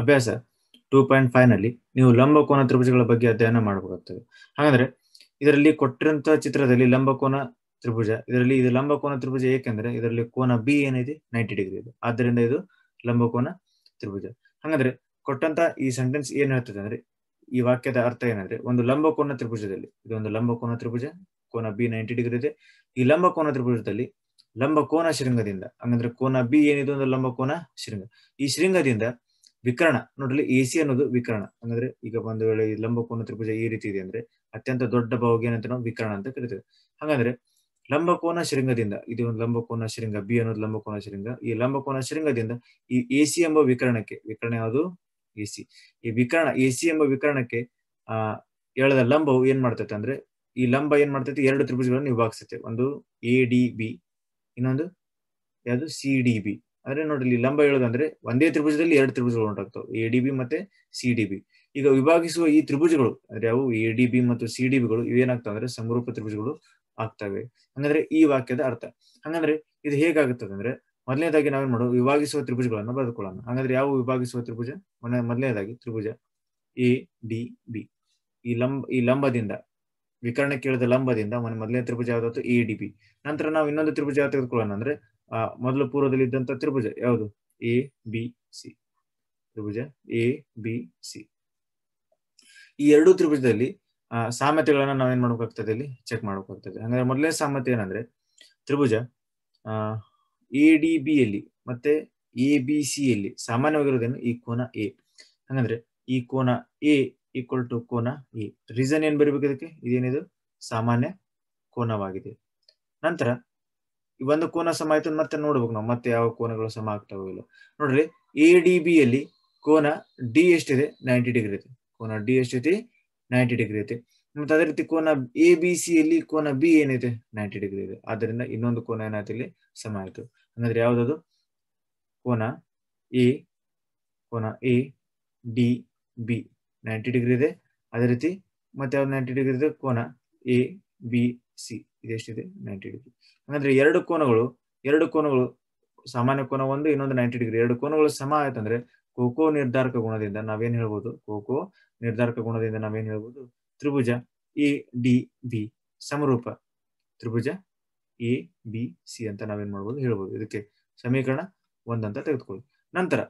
ಅಭ್ಯಾಸ two point five ನಲ್ಲಿ ನೀವು ಲಂಬಕೋನ ತ್ರಿಭುಜಗಳ ಬಗ್ಗೆ ಅಧ್ಯಯನ ಮಾಡಬೇಕಾಗ್ತದೆ ಹಾಗಾದ್ರೆ ಇದರಲ್ಲಿ ಕೊಟ್ಟಿರುವಂತಹ ಚಿತ್ರದಲ್ಲಿ ಲಂಬಕೋನ ತ್ರಿಭುಜ ಇದರಲ್ಲಿ ಇದು ಲಂಬಕೋನ ತ್ರಿಭುಜ ಏಕೆಂದ್ರೆ ಇದರಲ್ಲಿ ಕೋನ ಬಿ ಏನಿದೆ ನೈಂಟಿ ಡಿಗ್ರಿ ಇದೆ ಆದ್ದರಿಂದ ಇದು ಲಂಬಕೋನ ತ್ರಿಭುಜ ಹಾಗಾದ್ರೆ ಕೊಟ್ಟಂತ ಈ ಸೆಂಟೆನ್ಸ್ ಏನ್ ಹೇಳ್ತದೆ ಅಂದ್ರೆ ಈ ವಾಕ್ಯದ ಅರ್ಥ ಏನಂದ್ರೆ ಒಂದು ಲಂಬಕೋನ ತ್ರಿಭುಜದಲ್ಲಿ ಇದು ಒಂದು ಲಂಬಕೋನ ತ್ರಿಭುಜ ಕೋನ ಬಿ ನೈಂಟಿ ಡಿಗ್ರಿ ಇದೆ ಈ ಲಂಬಕೋನ ತ್ರಿಭುಜದಲ್ಲಿ ಲಂಬಕೋನ ಶೃಂಗದಿಂದ ಹಂಗಂದ್ರೆ ಕೋನ ಬಿ ಏನಿದೆ ಒಂದು ಲಂಬಕೋನ ಶೃಂಗ ಈ ಶೃಂಗದಿಂದ ವಿಕರಣ ನೋಡ್ರಿ ಎ ಸಿ ಅನ್ನೋದು ವಿಕರಣ ಅಂದ್ರೆ ಈಗ ಒಂದು ವೇಳೆ ಲಂಬಕೋನ ತ್ರಿಭುಜ ಈ ರೀತಿ ಇದೆ ಅಂದ್ರೆ ಅತ್ಯಂತ ದೊಡ್ಡ ಬಾವು ಏನಂತ ನಾವು ವಿಕರಣ ಅಂತ ಕರಿತೇವೆ ಹಾಗಾದ್ರೆ ಲಂಬಕೋನ ಶೃಂಗದಿಂದ ಇದು ಒಂದು ಲಂಬಕೋನ ಶೃಂಗ ಬಿ ಅನ್ನೋದು ಲಂಬಕೋನ ಶೃಂಗ ಈ ಲಂಬಕೋನ ಶೃಂಗದಿಂದ ಈ ಎ ಸಿ ಎಂಬ ವಿಕರಣಕ್ಕೆ ವಿಕರಣ ಯಾವುದು ಎ ಸಿ ಈ ವಿಕರಣ ಎ ಸಿ ಎಂಬ ವಿಕರಣಕ್ಕೆ ಆ ಎಳೆದ ಲಂಬವು ಏನ್ ಮಾಡ್ತೈತೆ ಅಂದ್ರೆ ಈ ಲಂಬ ಏನ್ ಮಾಡ್ತೈತಿ ಎರಡು ತ್ರಿಭುಜಗಳನ್ನು ವಿಭಾಗಿಸುತ್ತೆ ಒಂದು ಎ ಡಿ ಬಿ ಇನ್ನೊಂದು ಯಾವುದು ಸಿ ಡಿ ಬಿ ಅಂದ್ರೆ ನೋಡಿ ಇಲ್ಲಿ ಲಂಬ ಹೇಳೋದಂದ್ರೆ ಒಂದೇ ತ್ರಿಭುಜದಲ್ಲಿ ಎರಡು ತ್ರಿಭುಜಗಳು ಉಂಟಾಗ್ತವೆ ಎ ಡಿ ಬಿ ಮತ್ತೆ ಸಿ ಡಿ ಈಗ ವಿಭಾಗಿಸುವ ಈ ತ್ರಿಭುಜಗಳು ಅಂದ್ರೆ ಅವು ಎ ಡಿ ಬಿ ಮತ್ತು ಸಿ ಡಿ ಬಿಗಳು ಇವೇನಾಗ್ತವೆ ಅಂದ್ರೆ ಸಮರೂಪ ತ್ರಿಭುಜಗಳು ಆಗ್ತವೆ ಹಂಗಂದ್ರೆ ಈ ವಾಕ್ಯದ ಅರ್ಥ ಹಂಗಂದ್ರೆ ಇದು ಹೇಗಾಗುತ್ತದೆ ಅಂದ್ರೆ ಮೊದಲನೇದಾಗಿ ನಾವೇನ್ ಮಾಡೋ ವಿಭಾಗಿಸುವ ತ್ರಿಭುಜಗಳನ್ನು ಬರೆದುಕೊಳ್ಳೋಣ ಹಂಗಂದ್ರೆ ಯಾವ ವಿಭಾಗಿಸುವ ತ್ರಿಭುಜ ಮೊದಲನೇದಾಗಿ ತ್ರಿಭುಜ ಎ ಡಿ ಬಿ ಈ ಲಂಬ ಈ ಲಂಬದಿಂದ ವಿಕರಣಕ್ಕೆ ಕೇಳಿದ ಲಂಬದಿಂದ ಮೊದಲನೇ ತ್ರಿಭುಜ ಯಾವ್ದಾದ್ರು ಎ ಡಿ ಬಿ ನಂತರ ನಾವು ಇನ್ನೊಂದು ತ್ರಿಭುಜ ತೆಗೆದುಕೊಳ್ಳೋಣ ಅಂದ್ರೆ ಆ ಮೊದಲು ಪೂರ್ವದಲ್ಲಿ ಇದ್ದಂತ ತ್ರಿಭುಜ ಯಾವುದು ಎ ಬಿ ಸಿ ತ್ರಿಭುಜ ಎ ಬಿ ಸಿ ಈ ಎರಡು ತ್ರಿಭುಜದಲ್ಲಿ ಆ ಸಾಮ್ಯತೆಗಳನ್ನ ನಾವೇನ್ ಮಾಡ್ಬೇಕಾಗ್ತದೆ ಇಲ್ಲಿ ಚೆಕ್ ಮಾಡ್ಬೇಕಾಗ್ತದೆ ಹಂಗಾದ್ರೆ ಮೊದಲನೇ ಸಾಮ್ಯತೆ ಏನಂದ್ರೆ ತ್ರಿಭುಜ ಆ ಎ ಡಿ ಬಿ ಯಲ್ಲಿ ಮತ್ತೆ ಎ ಬಿ ಸಿ ಯಲ್ಲಿ ಸಾಮಾನ್ಯವಾಗಿರೋದೇನು ಈ ಕೋನ ಎ ಹಂಗಂದ್ರೆ ಈ ಕೋನ ಎ ಈಕ್ವಲ್ ಟು ಕೋನ ಎ ರೀಸನ್ ಏನ್ ಬರೀಬೇಕು ಇದಕ್ಕೆ ಇದೇನಿದು ಸಾಮಾನ್ಯ ಕೋನವಾಗಿದೆ ನಂತರ ಒಂದು ಕೋನ ಸಮ ಆಯ್ತು ಮತ್ತೆ ನೋಡ್ಬೇಕು ನಾವು ಮತ್ತೆ ಯಾವ ಕೋನಗಳು ಸಮ ಆಗ್ತಾವ ಇಲ್ಲ ನೋಡ್ರಿ ಎ ಡಿ ಬಿ ಅಲ್ಲಿ ಕೋನ ಡಿ ಎಷ್ಟಿದೆ ನೈಂಟಿ ಡಿಗ್ರಿ ಐತೆ ಕೋನ ಡಿ ಎಷ್ಟೈತಿ ನೈಂಟಿ ಡಿಗ್ರಿ ಐತೆ ಮತ್ತೆ ಅದೇ ರೀತಿ ಕೋನ ಎ ಬಿ ಸಿ ಅಲ್ಲಿ ಕೋನ ಬಿ ಏನೈತೆ ನೈಂಟಿ ಡಿಗ್ರಿ ಇದೆ ಆದ್ರಿಂದ ಇನ್ನೊಂದು ಕೋನ ಏನಾಯ್ತು ಇಲ್ಲಿ ಸಮ ಆಯ್ತು ಹಂಗಂದ್ರೆ ಯಾವ್ದದು ಕೋನ ಎ ಕೋನ A D B ninety degree ಇದೆ ಅದೇ ರೀತಿ ಮತ್ತೆ ಯಾವ್ದು ನೈಂಟಿ ಡಿಗ್ರಿ ಇದೆ ಕೋನ ಎ ಬಿ ಸಿ ಇದೆಷ್ಟಿದೆ ನೈಂಟಿ ಡಿಗ್ರಿ ಹಂಗಂದ್ರೆ ಎರಡು ಕೋನಗಳು ಎರಡು ಕೋನಗಳು ಸಾಮಾನ್ಯ ಕೋನ ಒಂದು ಇನ್ನೊಂದು ನೈಂಟಿ ಡಿಗ್ರಿ ಎರಡು ಕೋನಗಳು ಸಮ ಆಯ್ತಂದ್ರೆ ಕೋಕೋ ನಿರ್ಧಾರಕ ಗುಣದಿಂದ ನಾವೇನ್ ಹೇಳ್ಬೋದು ಕೋಕೋ ನಿರ್ಧಾರಕ ಗುಣದಿಂದ ನಾವೇನ್ ಹೇಳ್ಬೋದು ತ್ರಿಭುಜ ಎ ಡಿ ಬಿ ಸಮರೂಪ ತ್ರಿಭುಜ ಎ ಬಿ ಸಿ ಅಂತ ನಾವೇನ್ ಮಾಡ್ಬೋದು ಹೇಳ್ಬೋದು ಇದಕ್ಕೆ ಸಮೀಕರಣ ಒಂದಂತ ತೆಗೆದುಕೊಳ್ಳಿ ನಂತರ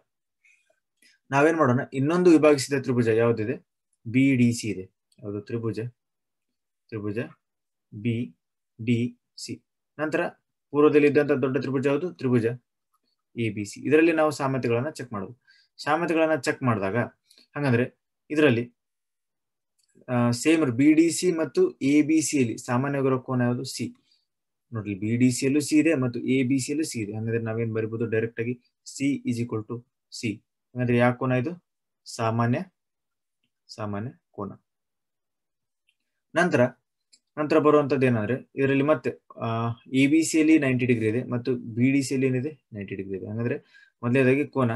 ನಾವೇನ್ ಮಾಡೋಣ ಇನ್ನೊಂದು ವಿಭಾಗಿಸಿದ ತ್ರಿಭುಜ ಯಾವ್ದಿದೆ ಬಿ ಡಿ ಸಿ ಇದೆ ಯಾವುದು ತ್ರಿಭುಜ ತ್ರಿಭುಜ ಬಿ ಡಿ ಸಿ ನಂತರ ಇದ್ದಂತ ದೊಡ್ಡ ತ್ರಿಭುಜ ಯಾವುದು ತ್ರಿಭುಜ ಎ ಬಿ ಸಿ ಇದರಲ್ಲಿ ನಾವು ಸಾಮ್ಯತೆಗಳನ್ನು ಚೆಕ್ ಮಾಡಬಹುದು ಸಾಮ್ಯತೆಗಳನ್ನು ಚೆಕ್ ಮಾಡಿದಾಗ ಹಾಗಂದ್ರೆ ಇದರಲ್ಲಿ ಸೇಮ್ ಬಿ ಡಿ ಸಿ ಮತ್ತು ಎ ಬಿ ಅಲ್ಲಿ ಸಾಮಾನ್ಯವಾಗಿರೋ ಕೋನ ಯಾವುದು ಸಿ ನೋಡ್ರಿ ಬಿ ಡಿ ಸಿಯಲ್ಲೂ ಸಿ ಇದೆ ಮತ್ತು ಎ ಬಿ ಸಿಯಲ್ಲೂ ಸಿ ಇದೆ ಹಂಗಂದ್ರೆ ನಾವೇನ್ ಬರಿಬಹುದು ಡೈರೆಕ್ಟ್ ಆಗಿ C is equal to C ಹಾಗಾದ್ರೆ ಯಾವ ಕೋನ ಇದು ಸಾಮಾನ್ಯ ಸಾಮಾನ್ಯ ಕೋನ ನಂತರ ನಂತರ ಬರುವಂತದ್ದು ಏನಂದ್ರೆ ಇದರಲ್ಲಿ ಮತ್ತೆ ಎ ಬಿ ಅಲ್ಲಿ ನೈಂಟಿ ಡಿಗ್ರಿ ಇದೆ ಮತ್ತು ಬಿ ಡಿ ಅಲ್ಲಿ ಏನಿದೆ ನೈಂಟಿ ಡಿಗ್ರಿ ಇದೆ ಹಾಗಾದ್ರೆ ಮೊದಲನೇದಾಗಿ ಕೋನ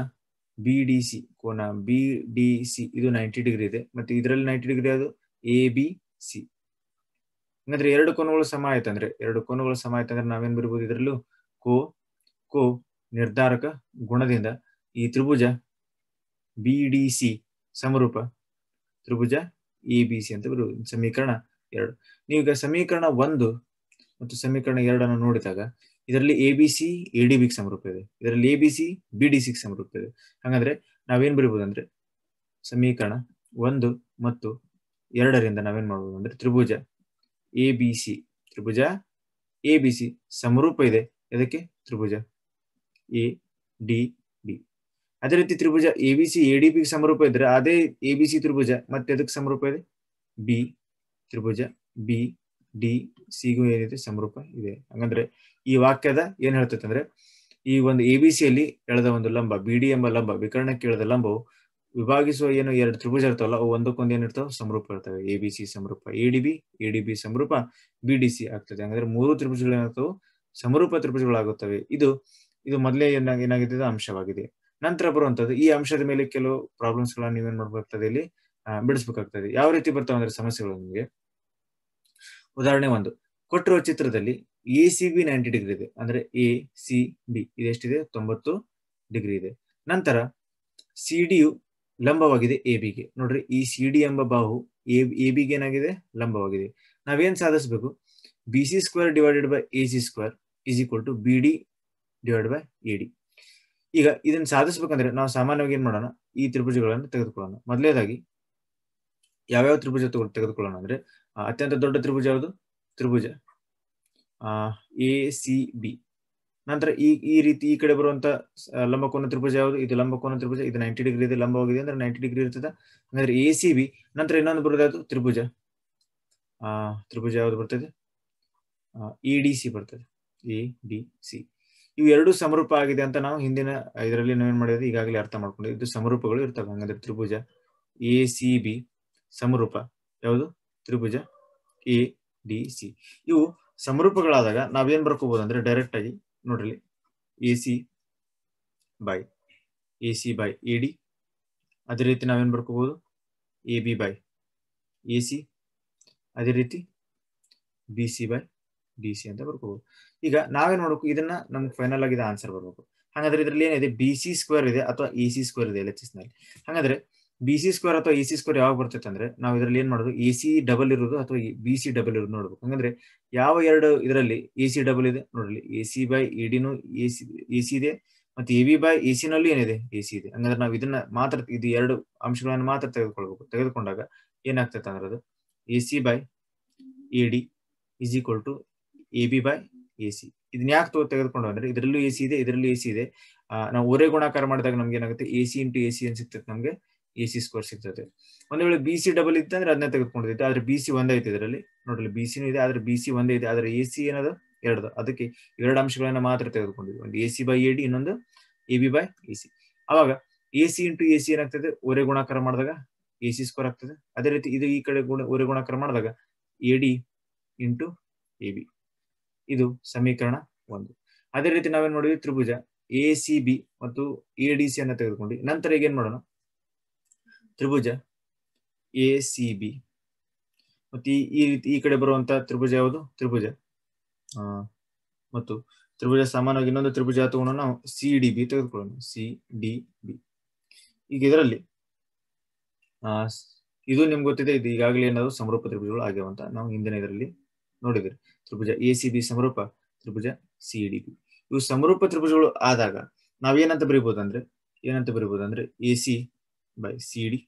ಬಿ ಡಿ ಸಿ ಕೋನ ಬಿ ಡಿ ಸಿ ಇದು ನೈಂಟಿ ಡಿಗ್ರಿ ಇದೆ ಮತ್ತೆ ಇದರಲ್ಲಿ ನೈಂಟಿ ಡಿಗ್ರಿ ಅದು ಎ ಬಿ ಸಿ ಹಂಗಂದ್ರೆ ಎರಡು ಕೋನಗಳು ಸಮ ಆಯ್ತಂದ್ರೆ ಎರಡು ಕೋನಗಳು ಸಮ ಆಯ್ತಂದ್ರೆ ನಾವೇನ್ ಬರ್ಬೋದು ಇದರಲ್ಲೂ ಕೋ ಕೋ ನಿರ್ಧಾರಕ ಗುಣದಿಂದ ಈ ತ್ರಿಭುಜ ಬಿ ಡಿ ಸಿ ಸಮರೂಪ ತ್ರಿಭುಜ ಎ ಬಿ ಸಿ ಅಂತ ಬರುವುದು ಸಮೀಕರಣ ಎರಡು ನೀವೀಗ ಸಮೀಕರಣ ಒಂದು ಮತ್ತು ಸಮೀಕರಣ ಎರಡನ್ನು ನೋಡಿದಾಗ ಇದರಲ್ಲಿ A B C A D ಬಿಗೆ ಸಮರೂಪ ಇದೆ ಇದರಲ್ಲಿ A B C B D ಸಿಗೆ ಸಮರೂಪ ಇದೆ ಹಾಗಾದ್ರೆ ನಾವೇನ್ ಬರೀಬಹುದು ಅಂದ್ರೆ ಸಮೀಕರಣ ಒಂದು ಮತ್ತು ಎರಡರಿಂದ ನಾವೇನ್ ಮಾಡಬಹುದು ಅಂದ್ರೆ ತ್ರಿಭುಜ ಎ ಬಿ ಸಿ ತ್ರಿಭುಜ ಎ ಬಿ ಸಿ ಸಮರೂಪ ಇದೆ ಅದಕ್ಕೆ ತ್ರಿಭುಜ ಎ ಡಿ ಬಿ ಅದೇ ರೀತಿ ತ್ರಿಭುಜ A B C A D B ಸಮರೂಪ ಇದ್ರೆ ಅದೇ ಎ ಬಿ ಸಿ ತ್ರಿಭುಜ ಮತ್ತೆ ಅದಕ್ಕೆ ಸಮರೂಪ ಇದೆ ಬಿ ತ್ರಿಭುಜ ಬಿ ಡಿ ಸಿಗೂ ಏನಿದೆ ಸಮರೂಪ ಇದೆ ಹಂಗಂದ್ರೆ ಈ ವಾಕ್ಯದ ಏನ್ ಹೇಳ್ತೈತೆ ಅಂದ್ರೆ ಈ ಒಂದು ಎ ಬಿ ಸಿಯಲ್ಲಿ ಎಳೆದ ಒಂದು ಲಂಬ ಬಿ ಡಿ ಎಂಬ ಲಂಬ ವಿಕರಣಕ್ಕೆ ಎಳೆದ ಲಂಬವು ವಿಭಾಗಿಸುವ ಏನು ಎರಡು ತ್ರಿಭುಜ ಇರ್ತಾವಲ್ಲ ಅವು ಒಂದಕ್ಕೊಂದು ಏನಿರ್ತಾವ ಸಮರೂಪ ಇರ್ತವೆ ಎ ಬಿ ಸಿ ಸಮರೂಪ A D B A D B ಸಮರೂಪ ಬಿ ಡಿ ಸಿ ಆಗ್ತದೆ ಹಂಗಂದ್ರೆ ಮೂರು ತ್ರಿಭುಜಗಳು ಏನಾಗ್ತವೆ ಸಮರೂಪ ತ್ರಿಭುಜಗಳಾಗುತ್ತವೆ ಇದು ಇದು ಮೊದಲೇ ಏನಾಗಿದೆ ಅಂಶವಾಗಿದೆ ನಂತರ ಬರುವಂತದ್ದು ಈ ಅಂಶದ ಮೇಲೆ ಕೆಲವು ಪ್ರಾಬ್ಲಮ್ಸ್ ಗಳನ್ನ ನೀವೇನ್ ಮಾಡ್ಬೇಕಾಗ್ತದೆ ಇಲ್ಲಿ ಬಿಡಿಸ್ಬೇಕಾಗ್ತದೆ ಯಾವ ರೀತಿ ಬರ್ತಾವ ಅಂದ್ರೆ ಸಮಸ್ಯೆಗಳು ನಿಮಗೆ ಉದಾಹರಣೆ ಒಂದು ಕೊಟ್ಟಿರುವ ಚಿತ್ರದಲ್ಲಿ A C B ninety degree ಇದೆ ಅಂದ್ರೆ ಎ ಸಿ ಬಿ ಇದೆಷ್ಟಿದೆ ತೊಂಬತ್ತು ಡಿಗ್ರಿ ಇದೆ ನಂತರ ಸಿ ಡಿಯು ಲಂಬವಾಗಿದೆ ಎ ಬಿಗೆ ನೋಡ್ರಿ ಈ ಸಿ ಡಿ ಎಂಬ ಬಾಹು ಎ ಬಿಗೆ ಏನಾಗಿದೆ ಲಂಬವಾಗಿದೆ ನಾವೇನ್ ಸಾಧಿಸಬೇಕು B C square divided by A C square is equal to B D divide by A D ಈಗ ಇದನ್ನ ಸಾಧಿಸ್ಬೇಕಂದ್ರೆ ನಾವು ಸಾಮಾನ್ಯವಾಗಿ ಏನ್ ಮಾಡೋಣ ಈ ತ್ರಿಭುಜಗಳನ್ನು ತೆಗೆದುಕೊಳ್ಳೋಣ ಮೊದಲೇದಾಗಿ ಯಾವ್ಯಾವ ತ್ರಿಭುಜ ತೆಗೆದುಕೊಳ್ಳೋಣ ಅಂದ್ರೆ ಅತ್ಯಂತ ದೊಡ್ಡ ತ್ರಿಭುಜ ಯಾವುದು ತ್ರಿಭುಜ ಎ ಸಿ ಬಿ ನಂತರ ಈ ಈ ರೀತಿ ಈ ಕಡೆ ಬರುವಂತ ಲಂಬಕೋನ ತ್ರಿಭುಜ ಯಾವುದು ಇದು ಲಂಬಕೋನ ತ್ರಿಭುಜ ಇದು ನೈಂಟಿ ಡಿಗ್ರಿ ಇದೆ ಲಂಬವಾಗಿದೆ ಅಂದ್ರೆ ನೈಂಟಿ ಡಿಗ್ರಿ ಇರ್ತದೆ ಅಂದ್ರೆ ಎ ಸಿ ಬಿ ನಂತರ ಇನ್ನೊಂದು ಬರೋದಾಯ್ತು ತ್ರಿಭುಜ ಆ ತ್ರಿಭುಜ ಯಾವ್ದು ಬರ್ತದೆ ಇ ಡಿ ಸಿ ಬರ್ತದೆ ಎ ಡಿ ಸಿ ಇವು ಎರಡು ಸಮರೂಪ ಆಗಿದೆ ಅಂತ ನಾವು ಹಿಂದಿನ ಇದರಲ್ಲಿ ನಾವೇನ್ ಮಾಡಿದ್ವಿ ಈಗಾಗಲೇ ಅರ್ಥ ಮಾಡ್ಕೊಂಡಿದ್ವಿ ಇದು ಸಮರೂಪಗಳು ಇರ್ತವೆ ಹಂಗಂದ್ರೆ ತ್ರಿಭುಜ ಎ ಸಿ ಬಿ ಸಮರೂಪ ಯಾವುದು ತ್ರಿಭುಜ ಎ ಡಿ ಸಿ ಇವು ಸಮರೂಪಗಳಾದಾಗ ನಾವೇನ್ ಬರ್ಕೋಬಹುದು ಅಂದ್ರೆ ಡೈರೆಕ್ಟ್ ಆಗಿ ನೋಡ್ರಿ A C by A C by A D ಅದೇ ರೀತಿ ನಾವೇನ್ ಬರ್ಕೋಬಹುದು A B by A C ಅದೇ ರೀತಿ B C by D C ಅಂತ ಬರ್ಕೋಬಹುದು ಈಗ ನಾವೇನ್ ನೋಡಬೇಕು ಇದನ್ನ ನಮ್ಗೆ ಫೈನಲ್ ಆಗಿದೆ ಆನ್ಸರ್ ಬರ್ಬೇಕು ಹಾಗಾದ್ರೆ ಇದರಲ್ಲಿ ಏನಿದೆ ಬಿ ಸಿ ಸ್ಕ್ವೇರ್ ಇದೆ ಅಥವಾ ಎ ಸಿ ಸ್ಕ್ವೇರ್ ಇದೆ ಎಲ್ ಎಚ್ ಎಸ್ ನಲ್ಲಿ ಹಾಗಾದ್ರೆ ಬಿ ಸಿ ಸ್ಕ್ವೇರ್ ಅಥವಾ ಎ ಸಿ ಸ್ಕ್ವೇರ್ ಯಾವಾಗ ಬರ್ತೈತೆ ಅಂದ್ರೆ ನಾವು ಇದರಲ್ಲಿ ಏನ್ ಮಾಡೋದು ಎ ಸಿ ಡಬಲ್ ಇರೋದು ಅಥವಾ ಬಿ ಸಿ ಡಬಲ್ ಇರೋದು ನೋಡ್ಬೇಕು ಹಂಗಂದ್ರೆ ಯಾವ ಎರಡು ಇದರಲ್ಲಿ ಎ ಸಿ ಡಬಲ್ ಇದೆ ನೋಡ್ರಿ ಎ ಸಿ ಬೈ ಡಿನು ಎ ಸಿ ಎ ಸಿ ಇದೆ ಮತ್ತೆ A B by A C ನಲ್ಲಿ ಏನಿದೆ ಎ ಸಿ ಇದೆ ಹಂಗಂದ್ರೆ ನಾವು ಇದನ್ನ ಮಾತ್ರ ಇದು ಎರಡು ಅಂಶಗಳನ್ನು ಮಾತ್ರ ತೆಗೆದುಕೊಳ್ಬೇಕು ತೆಗೆದುಕೊಂಡಾಗ ಏನಾಗ್ತೈತೆ ಅಂದ್ರೆ ಅದು A C by A D is equal to A B by A C ಇದನ್ನ ಯಾಕೆ ತೆಗೆದುಕೊಂಡು ಅಂದ್ರೆ ಇದರಲ್ಲೂ ಎ ಸಿ ಇದೆ ಇದರಲ್ಲಿ ಎ ಸಿ ಇದೆ ನಾವು ಒರೆ ಗುಣಾಕಾರ ಮಾಡಿದಾಗ ನಮ್ಗೆ ಏನಾಗುತ್ತೆ A C into A C ಅನ್ ಸಿಗ್ತೈತೆ ನಮಗೆ ಎ ಸಿ ಸ್ಕ್ವೇರ್ ಸಿಗ್ತದೆ ಒಂದ್ ವೇಳೆ ಬಿ ಸಿ ಡಬಲ್ ಅಂದ್ರೆ ಅದನ್ನ ತೆಗೆದುಕೊಂಡಿದ್ದೆ ಆದ್ರೆ ಬಿ ಸಿ ಐತೆ ಇದರಲ್ಲಿ ನೋಡ್ರಿ ಬಿ ಸಿನೂ ಇದೆ ಆದ್ರೆ ಬಿ ಸಿ ಒಂದೇ ಇದೆ ಆದ್ರೆ ಎ ಸಿ ಏನದು ಎರಡು ಅದಕ್ಕೆ ಎರಡು ಅಂಶಗಳನ್ನ ಮಾತ್ರ ತೆಗೆದುಕೊಂಡಿದ್ವಿ ಒಂದು A C by A D ಇನ್ನೊಂದು A B by A C ಅವಾಗ A C into A C ಏನಾಗ್ತದೆ ಒರೆ ಗುಣಾಕಾರ ಮಾಡಿದಾಗ ಎ ಸಿ ಸ್ಕ್ವೇರ್ ಆಗ್ತದೆ ಅದೇ ರೀತಿ ಇದು ಈ ಕಡೆ ಗುಣ ಒರೆ ಗುಣಾಕಾರ ಮಾಡಿದಾಗ A D into A B ಇದು ಸಮೀಕರಣ ಒಂದು ಅದೇ ರೀತಿ ನಾವೇನ್ ಮಾಡಿದ್ವಿ ತ್ರಿಭುಜ ಎ ಸಿ ಬಿ ಮತ್ತು ಎ ಡಿ ಸಿ ಅನ್ನ ತೆಗೆದುಕೊಂಡು ನಂತರ ಈಗ ಏನ್ ಮಾಡೋಣ ತ್ರಿಭುಜ ಎ ಸಿ ಬಿ ಮತ್ತು ಈ ರೀತಿ ಈ ಕಡೆ ಬರುವಂತ ತ್ರಿಭುಜ ಯಾವುದು ತ್ರಿಭುಜ ಮತ್ತು ತ್ರಿಭುಜ ಸಾಮಾನ್ಯವಾಗಿ ಇನ್ನೊಂದು ತ್ರಿಭುಜ ತಗೊಂಡು ನಾವು ಸಿ ಡಿ ಬಿ ತೆಗೆದುಕೊಳ್ಳೋಣ ಸಿ ಡಿ ಬಿ ಈಗ ಇದರಲ್ಲಿ ಇದು ನಿಮ್ಗೆ ಗೊತ್ತಿದೆ ಇದು ಈಗಾಗಲೇ ಏನಾದ್ರು ಸಮರೂಪ ತ್ರಿಭುಜಗಳು ಆಗ್ಯಾವಂತ ನಾವು ಹಿಂದಿನ ಇದರಲ್ಲಿ ನೋಡಿದ್ರಿ ತ್ರಿಭುಜ ಎ ಸಿ ಬಿ ಸಮರೂಪ ತ್ರಿಭುಜ ಸಿ ಡಿ ಬಿ ಇವು ಸಮರೂಪ ತ್ರಿಭುಜಗಳು ಆದಾಗ ನಾವೇನಂತ ಬರೀಬಹುದು ಅಂದ್ರೆ ಏನಂತ ಬರಿಬಹುದಂದ್ರೆ A C by C D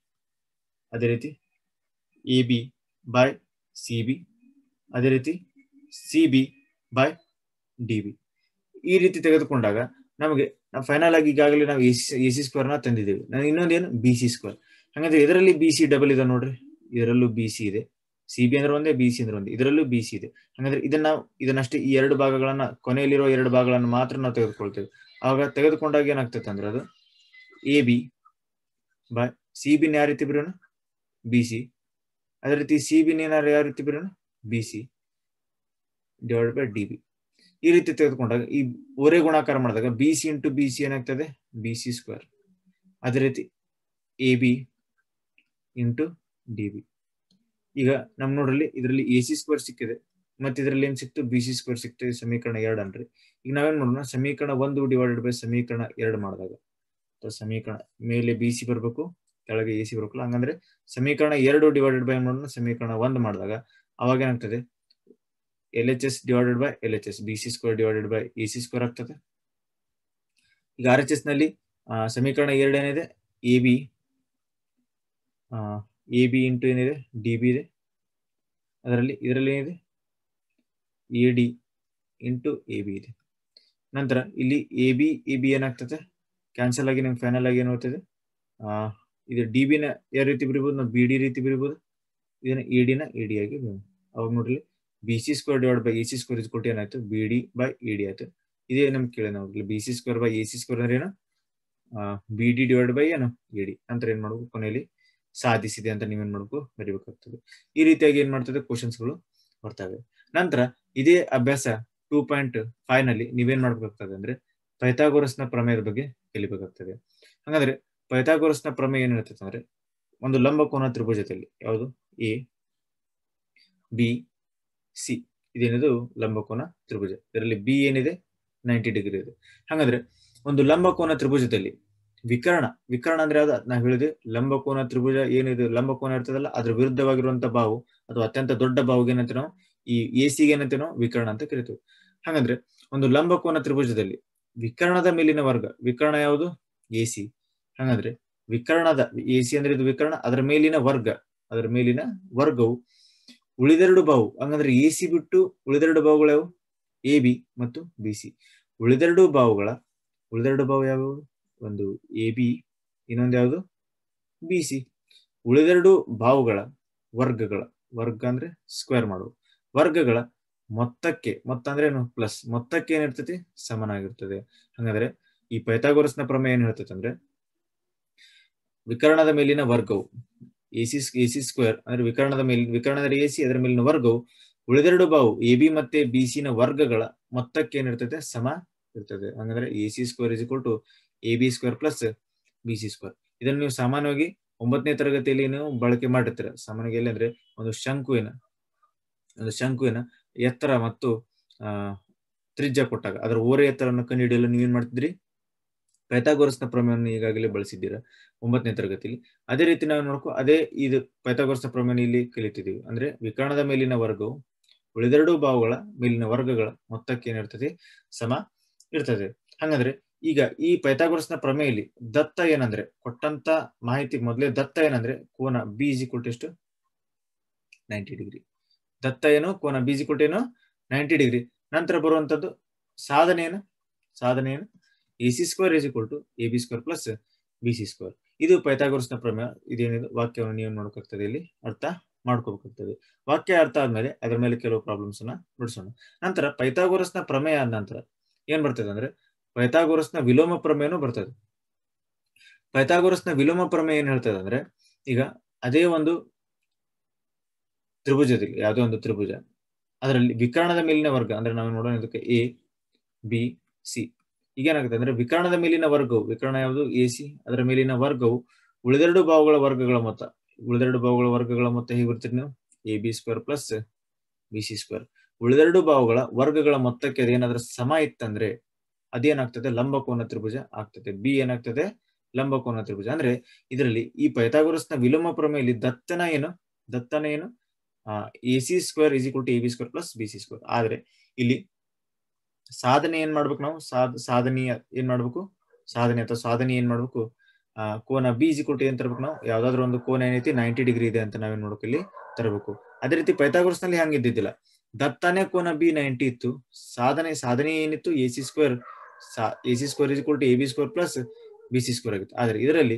ಅದೇ ರೀತಿ A B by C B ಅದೇ ರೀತಿ C B by D B ಈ ರೀತಿ ತೆಗೆದುಕೊಂಡಾಗ ನಮಗೆ ನಾವು ಫೈನಲ್ ಆಗಿ ಈಗಾಗಲೇ ನಾವು ಎ ಸಿ ಎ ಸಿ ತಂದಿದ್ದೇವೆ ನಾನು ಏನು ಬಿ ಸಿ ಸ್ಕ್ವೇರ್ ಹಾಗಾದ್ರೆ ಇದರಲ್ಲಿ ಬಿ ಸಿ ಡಬಲ್ ಇದೆ ನೋಡ್ರಿ ಇದರಲ್ಲೂ ಬಿ ಸಿ ಇದೆ ಸಿ ಬಿ ಅಂದ್ರೆ ಒಂದೇ ಬಿ ಸಿ ಅಂದ್ರೆ ಒಂದೇ ಇದರಲ್ಲೂ ಬಿ ಸಿ ಇದೆ ಹಾಗಾದ್ರೆ ಇದನ್ನ ಇದನ್ನಷ್ಟೇ ಈ ಎರಡು ಭಾಗಗಳನ್ನ ಕೊನೆಯಲ್ಲಿರೋ ಎರಡು ಭಾಗಗಳನ್ನು ಮಾತ್ರ ನಾವು ತೆಗೆದುಕೊಳ್ತೇವೆ ಆವಾಗ ತೆಗೆದುಕೊಂಡಾಗ ಏನಾಗ್ತದೆ ಅಂದ್ರೆ ಅದು A B by C B ಯಾವ ರೀತಿ ಬರೋಣ ಬಿ ಸಿ ಅದೇ ರೀತಿ ಸಿ ಬಿನ ಏನಾರು ಯಾವ ರೀತಿ ಬರೋಣ B C divide by D B ಈ ರೀತಿ ತೆಗೆದುಕೊಂಡಾಗ ಈ ಒರೆ ಗುಣಾಕಾರ ಮಾಡಿದಾಗ B C into B C ಏನಾಗ್ತದೆ ಬಿ ಸಿ ಸ್ಕ್ವೇರ್ ಅದೇ ರೀತಿ A B into D B ಈಗ ನಮ್ ನೋಡ್ರಲ್ಲಿ ಇದರಲ್ಲಿ ಎ ಸಿ ಸ್ಕ್ವೇರ್ ಸಿಕ್ಕಿದೆ ಮತ್ತೆ ಇದರಲ್ಲಿ ಏನ್ ಸಿಕ್ತು ಬಿ ಸಿ ಸ್ಕ್ವೇರ್ ಸಿಕ್ತು ಸಮೀಕರಣ ಎರಡು ಅನ್ರಿ ಈಗ ನಾವೇನ್ ಮಾಡೋಣ ಸಮೀಕರಣ ಒಂದು ಡಿವೈಡೆಡ್ ಬೈ ಸಮೀಕರಣ ಎರಡು ಮಾಡಿದಾಗ ಸಮೀಕರಣ ಮೇಲೆ ಬಿ ಸಿ ಬರ್ಬೇಕು ಕೆಳಗೆ ಎ ಸಿ ಬರ್ಕಲ್ಲ ಹಂಗಂದ್ರೆ ಸಮೀಕರಣ ಎರಡು ಡಿವೈಡೆಡ್ ಬೈ ಮಾಡೋಣ ಸಮೀಕರಣ ಒಂದು ಮಾಡಿದಾಗ ಅವಾಗ ಏನಾಗ್ತದೆ L H S divided by L H S B C square divided by A C square ಆಗ್ತದೆ ಈಗ ಆರ್ ಎಚ್ ಎಸ್ ನಲ್ಲಿ ಸಮೀಕರಣ ಎರಡು ಏನಿದೆ A B A B into ಏನಿದೆ ಡಿ ಬಿ ಇದೆ ಅದರಲ್ಲಿ ಇದರಲ್ಲಿ ಏನಿದೆ A D into A B ಇದೆ ನಂತರ ಇಲ್ಲಿ ಎ ಬಿ ಎ ಬಿ ಏನಾಗ್ತದೆ ಕ್ಯಾನ್ಸಲ್ ಆಗಿ ನಿಮ್ಗೆ ಫೈನಲ್ ಆಗಿ ಏನು ಏನಾಗ್ತದೆ ಇದು ಡಿ ಬಿನ ಯಾವ ರೀತಿ ಬರಿಬೋದು ನಾವು ಬಿ ಡಿ ರೀತಿ ಬರಿಬೋದು ಇದನ್ನ ಇ ಡಿನ ಇ ಡಿ ಆಗಿ ಅವಾಗ ನೋಡ್ರಿ B C square divide by A C square is ಕೊಟ್ಟು ಏನಾಯ್ತು B D by E D ಆಯ್ತು ಇದೇ ನಮ್ಗೆ ಕೇಳಿ ನಾವು B C square by A C square ಅಂದ್ರೆ ಏನು ಬಿ ಡಿ ಡಿವೈಡ್ ಬೈ ಏನು ಇ e ಡಿ ಅಂತ ಏನ್ ಮಾಡ್ಬೇಕು ಕೊನೆಯಲ್ಲಿ ಸಾಧಿಸಿದೆ ಅಂತ ನೀವೇನ್ ಮಾಡ್ಬೇಕು ಬರಿಬೇಕಾಗ್ತದೆ ಈ ರೀತಿಯಾಗಿ ಏನ್ ಮಾಡ್ತದೆ ಗಳು ಬರ್ತವೆ ನಂತರ ಇದೇ ಅಭ್ಯಾಸ ಟೂ ಪಾಯಿಂಟ್ ಫೈವ್ ನಲ್ಲಿ ನೀವೇನ್ ಮಾಡ್ಬೇಕಾಗ್ತದೆ ಅಂದ್ರೆ ನ ಪ್ರಮೇಯದ ಬಗ್ಗೆ ಕಲಿಬೇಕಾಗ್ತದೆ ಹಾಗಾದ್ರೆ ಪೈಥಾಗೋರಸ್ನ ಪ್ರಮೇಯ ಏನು ಹೇಳ್ತೈತೆ ಅಂದ್ರೆ ಒಂದು ಲಂಬಕೋನ ತ್ರಿಭುಜದಲ್ಲಿ ಯಾವುದು ಎ ಬಿ ಸಿ ಇದೇನಿದು ಲಂಬಕೋನ ತ್ರಿಭುಜ ಇದರಲ್ಲಿ ಬಿ ಏನಿದೆ ನೈಂಟಿ ಡಿಗ್ರಿ ಇದೆ ಹಾಗಾದ್ರೆ ಒಂದು ಲಂಬಕೋನ ತ್ರಿಭುಜದಲ್ಲಿ ವಿಕರಣ ವಿಕರಣ ಅಂದ್ರೆ ಅದ ನಾವು ಹೇಳಿದ್ವಿ ಲಂಬಕೋನ ತ್ರಿಭುಜ ಏನಿದೆ ಲಂಬಕೋನ ಇರ್ತದಲ್ಲ ಅದ್ರ ವಿರುದ್ಧವಾಗಿರುವಂತ ಬಾವು ಅಥವಾ ಅತ್ಯಂತ ದೊಡ್ಡ ಬಾವುಗೆ ಏನಂತ ನಾವು ಈ ಎ ಸಿಗೆ ಏನಂತ ನಾವು ವಿಕರ್ಣ ಅಂತ ಕರಿತೀವಿ ಹಾಗಾದ್ರೆ ಒಂದು ಲಂಬಕೋನ ತ್ರಿಭುಜದಲ್ಲಿ ವಿಕರಣದ ಮೇಲಿನ ವರ್ಗ ವಿಕರಣ ಯಾವುದು ಎ ಸಿ ಹಂಗಂದ್ರೆ ಎ ಸಿ ಅಂದ್ರೆ ಇದು ವಿಕರ್ಣ ಅದರ ಮೇಲಿನ ವರ್ಗ ಅದರ ಮೇಲಿನ ವರ್ಗವು ಉಳಿದೆರಡು ಬಾವು ಹಂಗಂದ್ರೆ ಎ ಸಿ ಬಿಟ್ಟು ಉಳಿದೆರಡು ಬಾವುಗಳು ಎ ಬಿ ಮತ್ತು ಬಿ ಸಿ ಉಳಿದೆರಡು ಬಾವುಗಳ ಉಳಿದೆರಡು ಬಾವು ಯಾವ್ಯಾವು ಒಂದು ಎ ಬಿ ಇನ್ನೊಂದು ಯಾವುದು ಬಿ ಸಿ ಉಳಿದೆರಡು ಬಾವುಗಳ ವರ್ಗಗಳ ವರ್ಗ ಅಂದ್ರೆ ಸ್ಕ್ವೇರ್ ಮಾಡುವ ವರ್ಗಗಳ ಮೊತ್ತಕ್ಕೆ ಮೊತ್ತ ಅಂದ್ರೆ ಏನು ಪ್ಲಸ್ ಮೊತ್ತಕ್ಕೆ ಏನಿರ್ತೈತಿ ಸಮನಾಗಿರ್ತದೆ ಹಂಗಂದ್ರೆ ಈ ಪೈಥಾಗೋರಸ್ನ ಪ್ರಮೇಯ ಏನ್ ಹೇಳ್ತೈತೆ ಅಂದ್ರೆ ವಿಕರಣದ ಮೇಲಿನ ವರ್ಗವು ಎಸಿ ಎಸಿ ಸ್ಕ್ವೇರ್ ಅಂದ್ರೆ ವಿಕರಣದ ಮೇಲಿನ ವಿಕರಣದ ಸಿ ಅದರ ಮೇಲಿನ ವರ್ಗವು ಉಳಿದೆರಡು ಬಾವು ಎ ಬಿ ಮತ್ತೆ ಬಿ ನ ವರ್ಗಗಳ ಮೊತ್ತಕ್ಕೆ ಏನಿರ್ತದೆ ಸಮ ಇರ್ತದೆ ಅಂದ್ರೆ A C square is equal to A B square plus B C square ಇದನ್ನು ನೀವು ಸಾಮಾನ್ಯವಾಗಿ ಒಂಬತ್ತನೇ ತರಗತಿಯಲ್ಲಿ ನೀವು ಬಳಕೆ ಮಾಡಿರ್ತೀರ ಸಾಮಾನ್ಯವಾಗಿ ಎಲ್ಲಿ ಅಂದ್ರೆ ಒಂದು ಶಂಕುವಿನ ಒಂದು ಶಂಕುವಿನ ಎತ್ತರ ಮತ್ತು ಆ ತ್ರಿಜ್ಯ ಕೊಟ್ಟಾಗ ಅದರ ಓರೆ ಎತ್ತರವನ್ನು ಕಂಡುಹಿಡಿಯಲು ನೀವೇನ್ ಮಾಡ್ತಿದ್ರಿ ಪೈಥಾಗೋರಸ್ನ ಪ್ರಮೇಯವನ್ನು ಈಗಾಗಲೇ ಬಳಸಿದ್ದೀರಾ ಒಂಬತ್ತನೇ ತರಗತಿಲಿ ಅದೇ ರೀತಿ ನಾವು ನೋಡ್ಕೊ ಅದೇ ಇದು ಪೈಥಾಗೋರಸ್ನ ಪ್ರಮೇ ಇಲ್ಲಿ ಕಲಿತಿದ್ದೀವಿ ಅಂದ್ರೆ ವಿಕರಣದ ಮೇಲಿನ ವರ್ಗವು ಉಳಿದೆರಡು ಭಾವಗಳ ಮೇಲಿನ ವರ್ಗಗಳ ಮೊತ್ತಕ್ಕೆ ಏನಿರ್ತದೆ ಸಮ ಇರ್ತದೆ ಹಂಗಂದ್ರೆ ಈಗ ಈ ಪೈಥಾಗೋರಸ್ನ ಪ್ರಮೇಯಲ್ಲಿ ದತ್ತ ಏನಂದ್ರೆ ಕೊಟ್ಟಂತ ಮಾಹಿತಿ ಮೊದಲೇ ದತ್ತ ಏನಂದ್ರೆ ಕೋನ ಬಿ ಇಸ್ ಎಷ್ಟು ನೈಂಟಿ ಡಿಗ್ರಿ ದತ್ತ ಏನು ಕೋನ ಬಿ ಇಸ್ ಕೊಟ್ಟೇನು ನೈಂಟಿ ಡಿಗ್ರಿ ನಂತರ ಬರುವಂತದ್ದು ಸಾಧನೆ ಏನು ಸಾಧನೆ ಏನು A C square is to A B square plus B C square ಇದು ಪೈಥಾಗೋರಸ್ನ ಪ್ರಮೇಯ ಇದೇನಿದೆ ವಾಕ್ಯವನ್ನು ನೀವು ನೋಡಬೇಕಾಗ್ತದೆ ಇಲ್ಲಿ ಅರ್ಥ ಮಾಡ್ಕೋಬೇಕಾಗ್ತದೆ ವಾಕ್ಯ ಅರ್ಥ ಆದ್ಮೇಲೆ ಅದರ ಮೇಲೆ ಕೆಲವು ಪ್ರಾಬ್ಲಮ್ಸ್ ಅನ್ನ ಬಿಡಿಸೋಣ ನಂತರ ಪೈಥಾಗೋರಸ್ನ ಪ್ರಮೇಯ ಆದ ನಂತರ ಏನ್ ಬರ್ತದೆ ಅಂದ್ರೆ ಪೈಥಾಗೋರಸ್ನ ವಿಲೋಮ ಪ್ರಮೇಯನೂ ಬರ್ತದೆ ಪೈಥಾಗೋರಸ್ನ ವಿಲೋಮ ಪ್ರಮೇಯ ಏನ್ ಹೇಳ್ತದೆ ಅಂದ್ರೆ ಈಗ ಅದೇ ಒಂದು ತ್ರಿಭುಜದಲ್ಲಿ ಯಾವುದೋ ಒಂದು ತ್ರಿಭುಜ ಅದರಲ್ಲಿ ವಿಕರಣದ ಮೇಲಿನ ವರ್ಗ ಅಂದ್ರೆ ನಾವು ನೋಡೋಣ ಇದಕ್ಕೆ ಎ ಬಿ ಸಿ ಈಗೇನಾಗುತ್ತೆ ಅಂದ್ರೆ ವಿಕರಣದ ಮೇಲಿನ ವರ್ಗವು ವಿಕರಣ ಯಾವುದು ಎ ಸಿ ಅದರ ಮೇಲಿನ ವರ್ಗವು ಉಳಿದೆರಡು ಭಾವಗಳ ವರ್ಗಗಳ ಮೊತ್ತ ಉಳಿದೆರಡು ಭಾವಗಳ ವರ್ಗಗಳ ಮೊತ್ತ ಬರ್ತೀರಿ ನೀವು A B square plus B C square ಉಳಿದೆರಡು ಭಾವಗಳ ವರ್ಗಗಳ ಮೊತ್ತಕ್ಕೆ ಅದೇನಾದ್ರೂ ಸಮ ಇತ್ತಂದ್ರೆ ಅದೇನಾಗ್ತದೆ ಲಂಬಕೋನ ತ್ರಿಭುಜ ಆಗ್ತದೆ ಬಿ ಏನಾಗ್ತದೆ ಲಂಬಕೋನ ತ್ರಿಭುಜ ಅಂದ್ರೆ ಇದರಲ್ಲಿ ಈ ಪೈಥಾಗೋರಸ್ನ ವಿಲೋಮ ಪ್ರಮೇಯಲ್ಲಿ ದತ್ತನ ಏನು ದತ್ತನ ಏನು A C square is equal to A B square plus B C square ಆದ್ರೆ ಇಲ್ಲಿ ಸಾಧನೆ ಏನ್ ಮಾಡ್ಬೇಕು ನಾವು ಸಾಧ ಸಾಧನೆ ಏನ್ ಮಾಡ್ಬೇಕು ಸಾಧನೆ ಅಥವಾ ಸಾಧನೆ ಏನ್ ಮಾಡ್ಬೇಕು ಕೋನ ಬಿ ಟಿ ಏನ್ ತರಬೇಕು ನಾವು ಯಾವ್ದಾದ್ರು ಒಂದು ಕೋನ ಏನೈತಿ ನೈಂಟಿ ಡಿಗ್ರಿ ಇದೆ ಅಂತ ನಾವೇನ್ ನೋಡ್ಬೇಕು ಇಲ್ಲಿ ತರಬೇಕು ಅದೇ ರೀತಿ ಪೈತಾಗೋರ್ಸ್ ನಲ್ಲಿ ಇದ್ದಿದ್ದಿಲ್ಲ ದತ್ತಾನೇ ಕೋನ ಬಿ ನೈಂಟಿ ಇತ್ತು ಸಾಧನೆ ಸಾಧನೆ ಏನಿತ್ತು A C square A C square is to A B square plus B C square ಆಗಿತ್ತು ಆದ್ರೆ ಇದರಲ್ಲಿ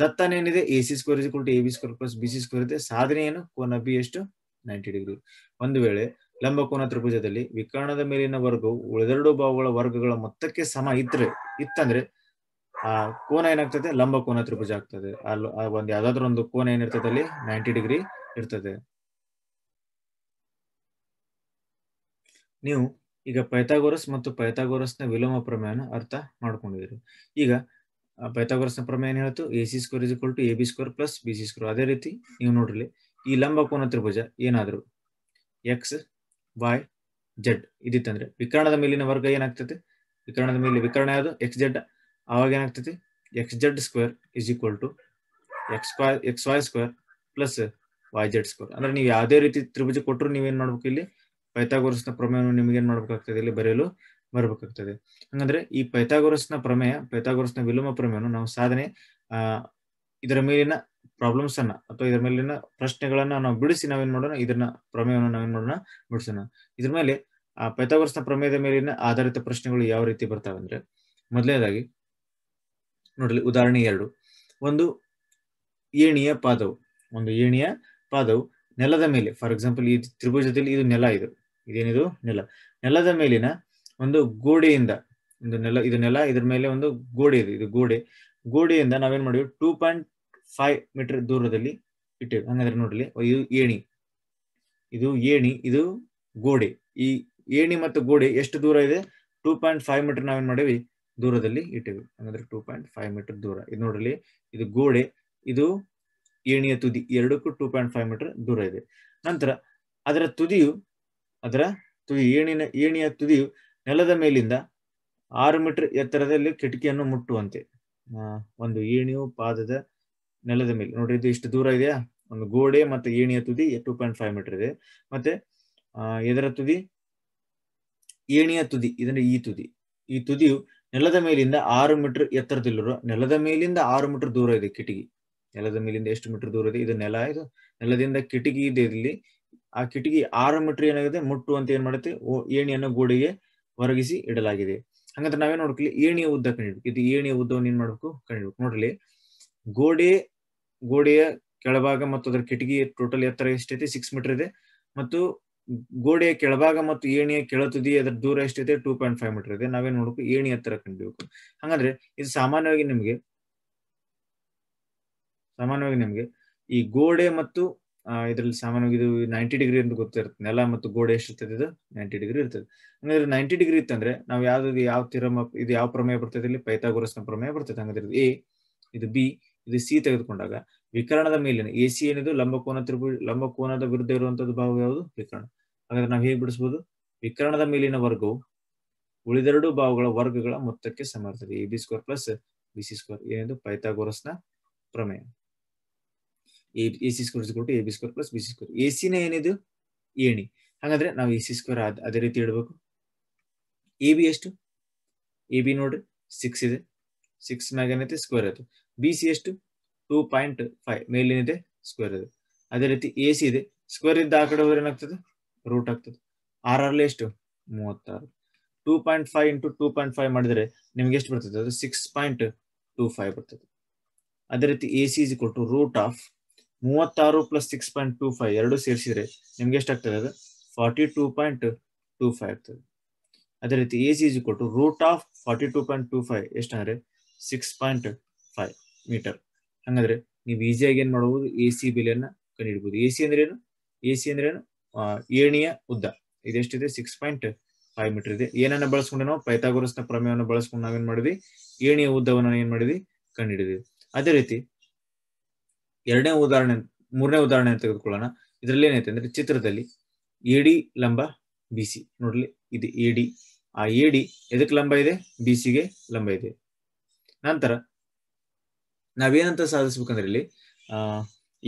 ದತ್ತಾನೆ ಏನಿದೆ A C square is to A B square plus B C square ಇದೆ ಸಾಧನೆ ಏನು ಕೋನ ಬಿ ಎಷ್ಟು ನೈಂಟಿ ಡಿಗ್ರಿ ಒಂದು ವೇಳೆ ಲಂಬಕೋನ ತ್ರಿಭುಜದಲ್ಲಿ ವಿಕರ್ಣದ ಮೇಲಿನ ವರ್ಗವು ಉಳಿದೆರಡು ಬಾಹುಗಳ ವರ್ಗಗಳ ಮೊತ್ತಕ್ಕೆ ಸಮ ಇದ್ರೆ ಇತ್ತಂದ್ರೆ ಆ ಕೋನ ಏನಾಗ್ತದೆ ಲಂಬಕೋನ ತ್ರಿಭುಜ ಆಗ್ತದೆ ಅಲ್ಲಿ ಒಂದ್ ಯಾವ್ದಾದ್ರು ಒಂದು ಕೋನ ಏನಿರ್ತದೆ ಅಲ್ಲಿ ನೈಂಟಿ ಡಿಗ್ರಿ ಇರ್ತದೆ ನೀವು ಈಗ ಪೈಥಾಗೋರಸ್ ಮತ್ತು ಪೈಥಾಗೋರಸ್ನ ವಿಲೋಮ ಪ್ರಮೇಯನ ಅರ್ಥ ಮಾಡ್ಕೊಂಡಿರಿ ಈಗ ಪೈಥಾಗೋರಸ್ನ ಪ್ರಮೇಯ ಏನ್ ಹೇಳ್ತು A C square is equal to A B square plus B C square ಅದೇ ರೀತಿ ನೀವು ನೋಡ್ರಿ ಈ ಲಂಬಕೋನ ತ್ರಿಭುಜ ಏನಾದ್ರು ಎಕ್ಸ್ ವಾಯ್ ಜೆಡ್ ಇದಿತ್ತಂದ್ರೆ ವಿಕರಣದ ಮೇಲಿನ ವರ್ಗ ಏನಾಗ್ತೈತಿ ವಿಕರಣದ ಮೇಲೆ ವಿಕರಣ ಯಾವುದು ಎಕ್ಸ್ ಜೆಡ್ ಆವಾಗ ಏನಾಗ್ತದೆ X Z square is equal to X X Y square plus Y Z square ಅಂದ್ರೆ ನೀವು ಯಾವುದೇ ರೀತಿ ತ್ರಿಭುಜ ಕೊಟ್ಟರು ನೀವೇನ್ ಮಾಡ್ಬೇಕು ಇಲ್ಲಿ ಪೈಥಾಗೋರಸ್ನ ಪ್ರಮೇಯವನ್ನು ನಿಮ್ಗೆ ಏನ್ ಮಾಡ್ಬೇಕಾಗ್ತದೆ ಇಲ್ಲಿ ಬರೆಯಲು ಬರಬೇಕಾಗ್ತದೆ ಹಂಗಂದ್ರೆ ಈ ಪೈಥಾಗೋರಸ್ನ ಪ್ರಮೇಯ ಪೈಥಾಗೋರಸ್ನ ವಿಲೋಮ ಪ್ರಮೇಯವನ್ನು ನಾವು ಸಾಧನೆ ಇದರ ಮೇಲಿನ ಪ್ರಾಬ್ಲಮ್ಸ್ ಅನ್ನ ಅಥವಾ ಇದ್ರ ಮೇಲಿನ ಪ್ರಶ್ನೆಗಳನ್ನ ನಾವು ಬಿಡಿಸಿ ನಾವೇನ್ ಮಾಡೋಣ ಇದನ್ನ ಪ್ರಮೇಯವನ್ನು ನಾವೇನ್ ಮಾಡೋಣ ಬಿಡಿಸೋಣ ಇದ್ರ ಮೇಲೆ ಆ ಪೈಥಾಗೋರಸ್ನ ಪ್ರಮೇಯದ ಮೇಲಿನ ಆಧಾರಿತ ಪ್ರಶ್ನೆಗಳು ಯಾವ ರೀತಿ ಬರ್ತಾವೆ ಅಂದ್ರೆ ಮೊದಲನೇದಾಗಿ ನೋಡಲಿ ಉದಾಹರಣೆ ಎರಡು ಒಂದು ಏಣಿಯ ಪಾದವು ಒಂದು ಏಣಿಯ ಪಾದವು ನೆಲದ ಮೇಲೆ ಫಾರ್ ಎಕ್ಸಾಂಪಲ್ ಈ ತ್ರಿಭುಜದಲ್ಲಿ ಇದು ನೆಲ ಇದು ಇದೇನಿದು ನೆಲ ನೆಲದ ಮೇಲಿನ ಒಂದು ಗೋಡೆಯಿಂದ ಒಂದು ನೆಲ ಇದು ನೆಲ ಇದ್ರ ಮೇಲೆ ಒಂದು ಗೋಡೆ ಇದೆ ಇದು ಗೋಡೆ ಗೋಡೆಯಿಂದ ನಾವೇನ್ ಮಾಡಿವಿ ಟೂ ಪಾಯಿಂಟ್ ಫೈವ್ ಮೀಟರ್ ದೂರದಲ್ಲಿ ಇಟ್ಟೇವೆ ಹಂಗಂದ್ರೆ ನೋಡ್ರಿ ಇದು ಏಣಿ ಇದು ಏಣಿ ಇದು ಗೋಡೆ ಈ ಏಣಿ ಮತ್ತು ಗೋಡೆ ಎಷ್ಟು ದೂರ ಇದೆ ಟೂ ಪಾಯಿಂಟ್ ಫೈವ್ ಮೀಟರ್ ನಾವೇನ್ ಮಾಡೀವಿ ದೂರದಲ್ಲಿ ಇಟ್ಟಿವಿ ಹಂಗಂದ್ರೆ ಟೂ ಪಾಯಿಂಟ್ ಫೈವ್ ಮೀಟರ್ ದೂರ ಇದು ನೋಡ್ರಿ ಇದು ಗೋಡೆ ಇದು ಏಣಿಯ ತುದಿ ಎರಡಕ್ಕೂ ಟೂ ಪಾಯಿಂಟ್ ಫೈವ್ ಮೀಟರ್ ದೂರ ಇದೆ ನಂತರ ಅದರ ತುದಿಯು ಅದರ ತುದಿ ಏಣಿನ ಏಣಿಯ ತುದಿಯು ನೆಲದ ಮೇಲಿಂದ ಆರು ಮೀಟರ್ ಎತ್ತರದಲ್ಲಿ ಕಿಟಕಿಯನ್ನು ಮುಟ್ಟುವಂತೆ ಒಂದು ಏಣಿಯು ಪಾದದ ನೆಲದ ಮೇಲೆ ನೋಡ್ರಿ ಇದು ಇಷ್ಟು ದೂರ ಇದೆಯಾ ಒಂದು ಗೋಡೆ ಮತ್ತೆ ಏಣಿಯ ತುದಿ ಟೂ ಪಾಯಿಂಟ್ ಫೈವ್ ಮೀಟರ್ ಇದೆ ಮತ್ತೆ ಎದರ ತುದಿ ಏಣಿಯ ತುದಿ ಇದನ್ನ ಈ ತುದಿ ಈ ತುದಿಯು ನೆಲದ ಮೇಲಿಂದ ಆರು ಮೀಟರ್ ಎತ್ತರದಲ್ಲಿರೋ ನೆಲದ ಮೇಲಿಂದ ಆರು ಮೀಟರ್ ದೂರ ಇದೆ ಕಿಟಕಿ ನೆಲದ ಮೇಲಿಂದ ಎಷ್ಟು ಮೀಟರ್ ದೂರ ಇದೆ ಇದು ನೆಲ ಇದು ನೆಲದಿಂದ ಕಿಟಕಿ ಇದೆ ಇಲ್ಲಿ ಆ ಕಿಟಕಿ ಆರು ಮೀಟರ್ ಏನಾಗಿದೆ ಮುಟ್ಟು ಅಂತ ಏನ್ ಮಾಡುತ್ತೆ ಏಣಿಯನ್ನು ಗೋಡೆಗೆ ಹೊರಗಿಸಿ ಇಡಲಾಗಿದೆ ಹಂಗಂದ್ರೆ ನಾವೇನ್ ನೋಡ್ಕೊಳ್ಳಿ ಏಣಿಯ ಉದ್ದ ಕಂಡಿಡ್ಬೇಕು ಇದು ಏಣಿಯ ಉದ್ದವನ್ನು ಏನ್ ಮಾಡ್ಬೇಕು ಕಂಡಿಡ್ಬೇಕು ನೋಡ್ರಿ ಗೋಡೆ ಗೋಡೆಯ ಕೆಳಭಾಗ ಮತ್ತು ಅದರ ಕಿಟಕಿ ಟೋಟಲ್ ಎತ್ತರ ಎಷ್ಟೈತೆ ಸಿಕ್ಸ್ ಮೀಟರ್ ಇದೆ ಮತ್ತು ಗೋಡೆಯ ಕೆಳಭಾಗ ಮತ್ತು ಏಣಿಯ ಕೆಳತದಿ ಅದರ ದೂರ ಎಷ್ಟೈತೆ ಟೂ ಪಾಯಿಂಟ್ ಫೈವ್ ಮೀಟರ್ ಇದೆ ನಾವೇನ್ ನೋಡಬೇಕು ಏಣಿ ಎತ್ತರ ಕಂಡಿಬೇಕು ಹಂಗಂದ್ರೆ ಇದು ಸಾಮಾನ್ಯವಾಗಿ ನಿಮಗೆ ಸಾಮಾನ್ಯವಾಗಿ ನಿಮಗೆ ಈ ಗೋಡೆ ಮತ್ತು ಇದರಲ್ಲಿ ಸಾಮಾನ್ಯವಾಗಿ ಇದು ನೈಂಟಿ ಡಿಗ್ರಿ ಅಂತ ಗೊತ್ತಿರುತ್ತೆ ನೆಲ ಮತ್ತು ಗೋಡೆ ಎಷ್ಟಿರ್ತದೆ ಇದು ನೈಂಟಿ ಡಿಗ್ರಿ ಇರ್ತದೆ ಹಂಗಾದ್ರೆ ನೈಂಟಿ ಡಿಗ್ರಿ ಇತ್ತಂದ್ರೆ ನಾವು ಯಾವ್ದು ಯಾವ ತಿರಮ ಇದು ಯಾವ ಪ್ರಮೇಯ ಬರ್ತದೆ ಇಲ್ಲಿ ಪೈತಾಗೋರಸ್ನ ಪ್ರಮೇಯ ಬರ್ತದೆ ಹಂಗಾದ್ರೆ ಎ ಇದು ಬಿ ಇದು ಸಿ ತೆಗೆದುಕೊಂಡಾಗ ವಿಕರಣದ ಮೇಲಿನ ಎ ಸಿ ಏನಿದು ಲಂಬಕೋನ ತ್ರಿಭುಜ ಲಂಬಕೋನದ ವಿರುದ್ಧ ಇರುವಂತದ್ದು ಭಾವ ಯಾವುದು ವಿಕರಣ ಹಾಗಾದ್ರೆ ನಾವು ಹೇಗೆ ಬಿಡಿಸಬಹುದು ವಿಕರಣದ ಮೇಲಿನ ವರ್ಗವು ಉಳಿದೆರಡು ಭಾವಗಳ ವರ್ಗಗಳ ಮೊತ್ತಕ್ಕೆ ಸಮರ್ಥದೆ A B square plus B C square ಏನಿದು ಪೈಥಾಗೋರಸ್ನ ಪ್ರಮೇಯ A C square A B square plus B C square A ಸಿನ ಏನಿದು ಏಣಿ ಹಾಗಾದ್ರೆ ನಾವು ಎ ಸಿ ಸ್ಕ್ವೇರ್ ಅದೇ ರೀತಿ ಇಡಬೇಕು ಎ ಬಿ ಎಷ್ಟು ಎ ಬಿ ನೋಡ್ರಿ ಸಿಕ್ಸ್ ಇದೆ ಸಿಕ್ಸ್ ಮ್ಯಾಗ ಏನೈತೆ ಸ್ಕ್ವೇರ್ ಆಯ್ತು ಬಿ ಸಿ ಎಷ್ಟು ಟೂ ಪಾಯಿಂಟ್ ಫೈವ್ ಮೇಲೇನಿದೆ ಸ್ಕ್ವೇರ್ ಇದೆ ಅದೇ ರೀತಿ ಎ ಸಿ ಇದೆ ಸ್ಕ್ವೇರ್ ಇದ್ದ ಆ ಕಡೆ ಹೋದ್ರೆ ಏನಾಗ್ತದೆ ರೂಟ್ ಆಗ್ತದೆ ಆರ್ ಆರ್ಲಿ ಎಷ್ಟು ಮೂವತ್ತಾರು two point five into two point five ಮಾಡಿದ್ರೆ ನಿಮ್ಗೆ ಎಷ್ಟು ಬರ್ತದೆ ಅದು ಸಿಕ್ಸ್ ಪಾಯಿಂಟ್ ಟೂ ಫೈವ್ ಬರ್ತದೆ ಅದೇ ರೀತಿ ಎ ಸಿ ಇಸ್ ಕೊಟ್ಟು ರೂಟ್ ಆಫ್ ಮೂವತ್ತಾರು plus six point two five ಎರಡು ಸೇರಿಸಿದ್ರೆ ನಿಮ್ಗೆ ಎಷ್ಟಾಗ್ತದೆ ಅದು forty two point two five ಆಗ್ತದೆ ಅದೇ ರೀತಿ ಎ ಸಿ ಇಸ್ ಕೊಟ್ಟು root of forty two point two five ಎಷ್ಟಂದ್ರೆ ಸಿಕ್ಸ್ ಪಾಯಿಂಟ್ ಫೈವ್ ಮೀಟರ್ ಹಂಗಂದ್ರೆ ನೀವು ಈಸಿಯಾಗಿ ಏನ್ ಮಾಡಬಹುದು ಎ ಸಿ ಬೆಲೆಯನ್ನ ಕಂಡುಹಿಡಬಹುದು ಎ ಸಿ ಅಂದ್ರೆ ಏನು ಎ ಸಿ ಅಂದ್ರೆ ಏನು ಏಣಿಯ ಉದ್ದ ಇದೆಷ್ಟಿದೆ ಸಿಕ್ಸ್ ಪಾಯಿಂಟ್ ಫೈವ್ ಮೀಟರ್ ಇದೆ ಏನನ್ನ ಬಳಸ್ಕೊಂಡು ನಾವು ಪೈತಾಗೋರಸ್ನ ಪ್ರಮೇಯವನ್ನು ಬಳಸ್ಕೊಂಡು ನಾವೇನ್ ಮಾಡಿದ್ವಿ ಏಣಿಯ ಉದ್ದವನ್ನು ಏನ್ ಮಾಡಿದ್ವಿ ಕಂಡುಹಿಡಿದ್ವಿ ಅದೇ ರೀತಿ ಎರಡನೇ ಉದಾಹರಣೆ ಮೂರನೇ ಉದಾಹರಣೆ ತೆಗೆದುಕೊಳ್ಳೋಣ ಇದರಲ್ಲಿ ಏನೈತೆ ಅಂದ್ರೆ ಚಿತ್ರದಲ್ಲಿ ಎಡಿ ಲಂಬ ಬಿಸಿ ಸಿ ನೋಡ್ಲಿ ಇದು ಎಡಿ ಆ ಎಡಿ ಎದಕ್ ಲಂಬ ಇದೆ ಬಿಸಿಗೆ ಲಂಬ ಇದೆ ನಂತರ ನಾವೇನಂತ ಸಾಧಿಸ್ಬೇಕಂದ್ರೆ ಇಲ್ಲಿ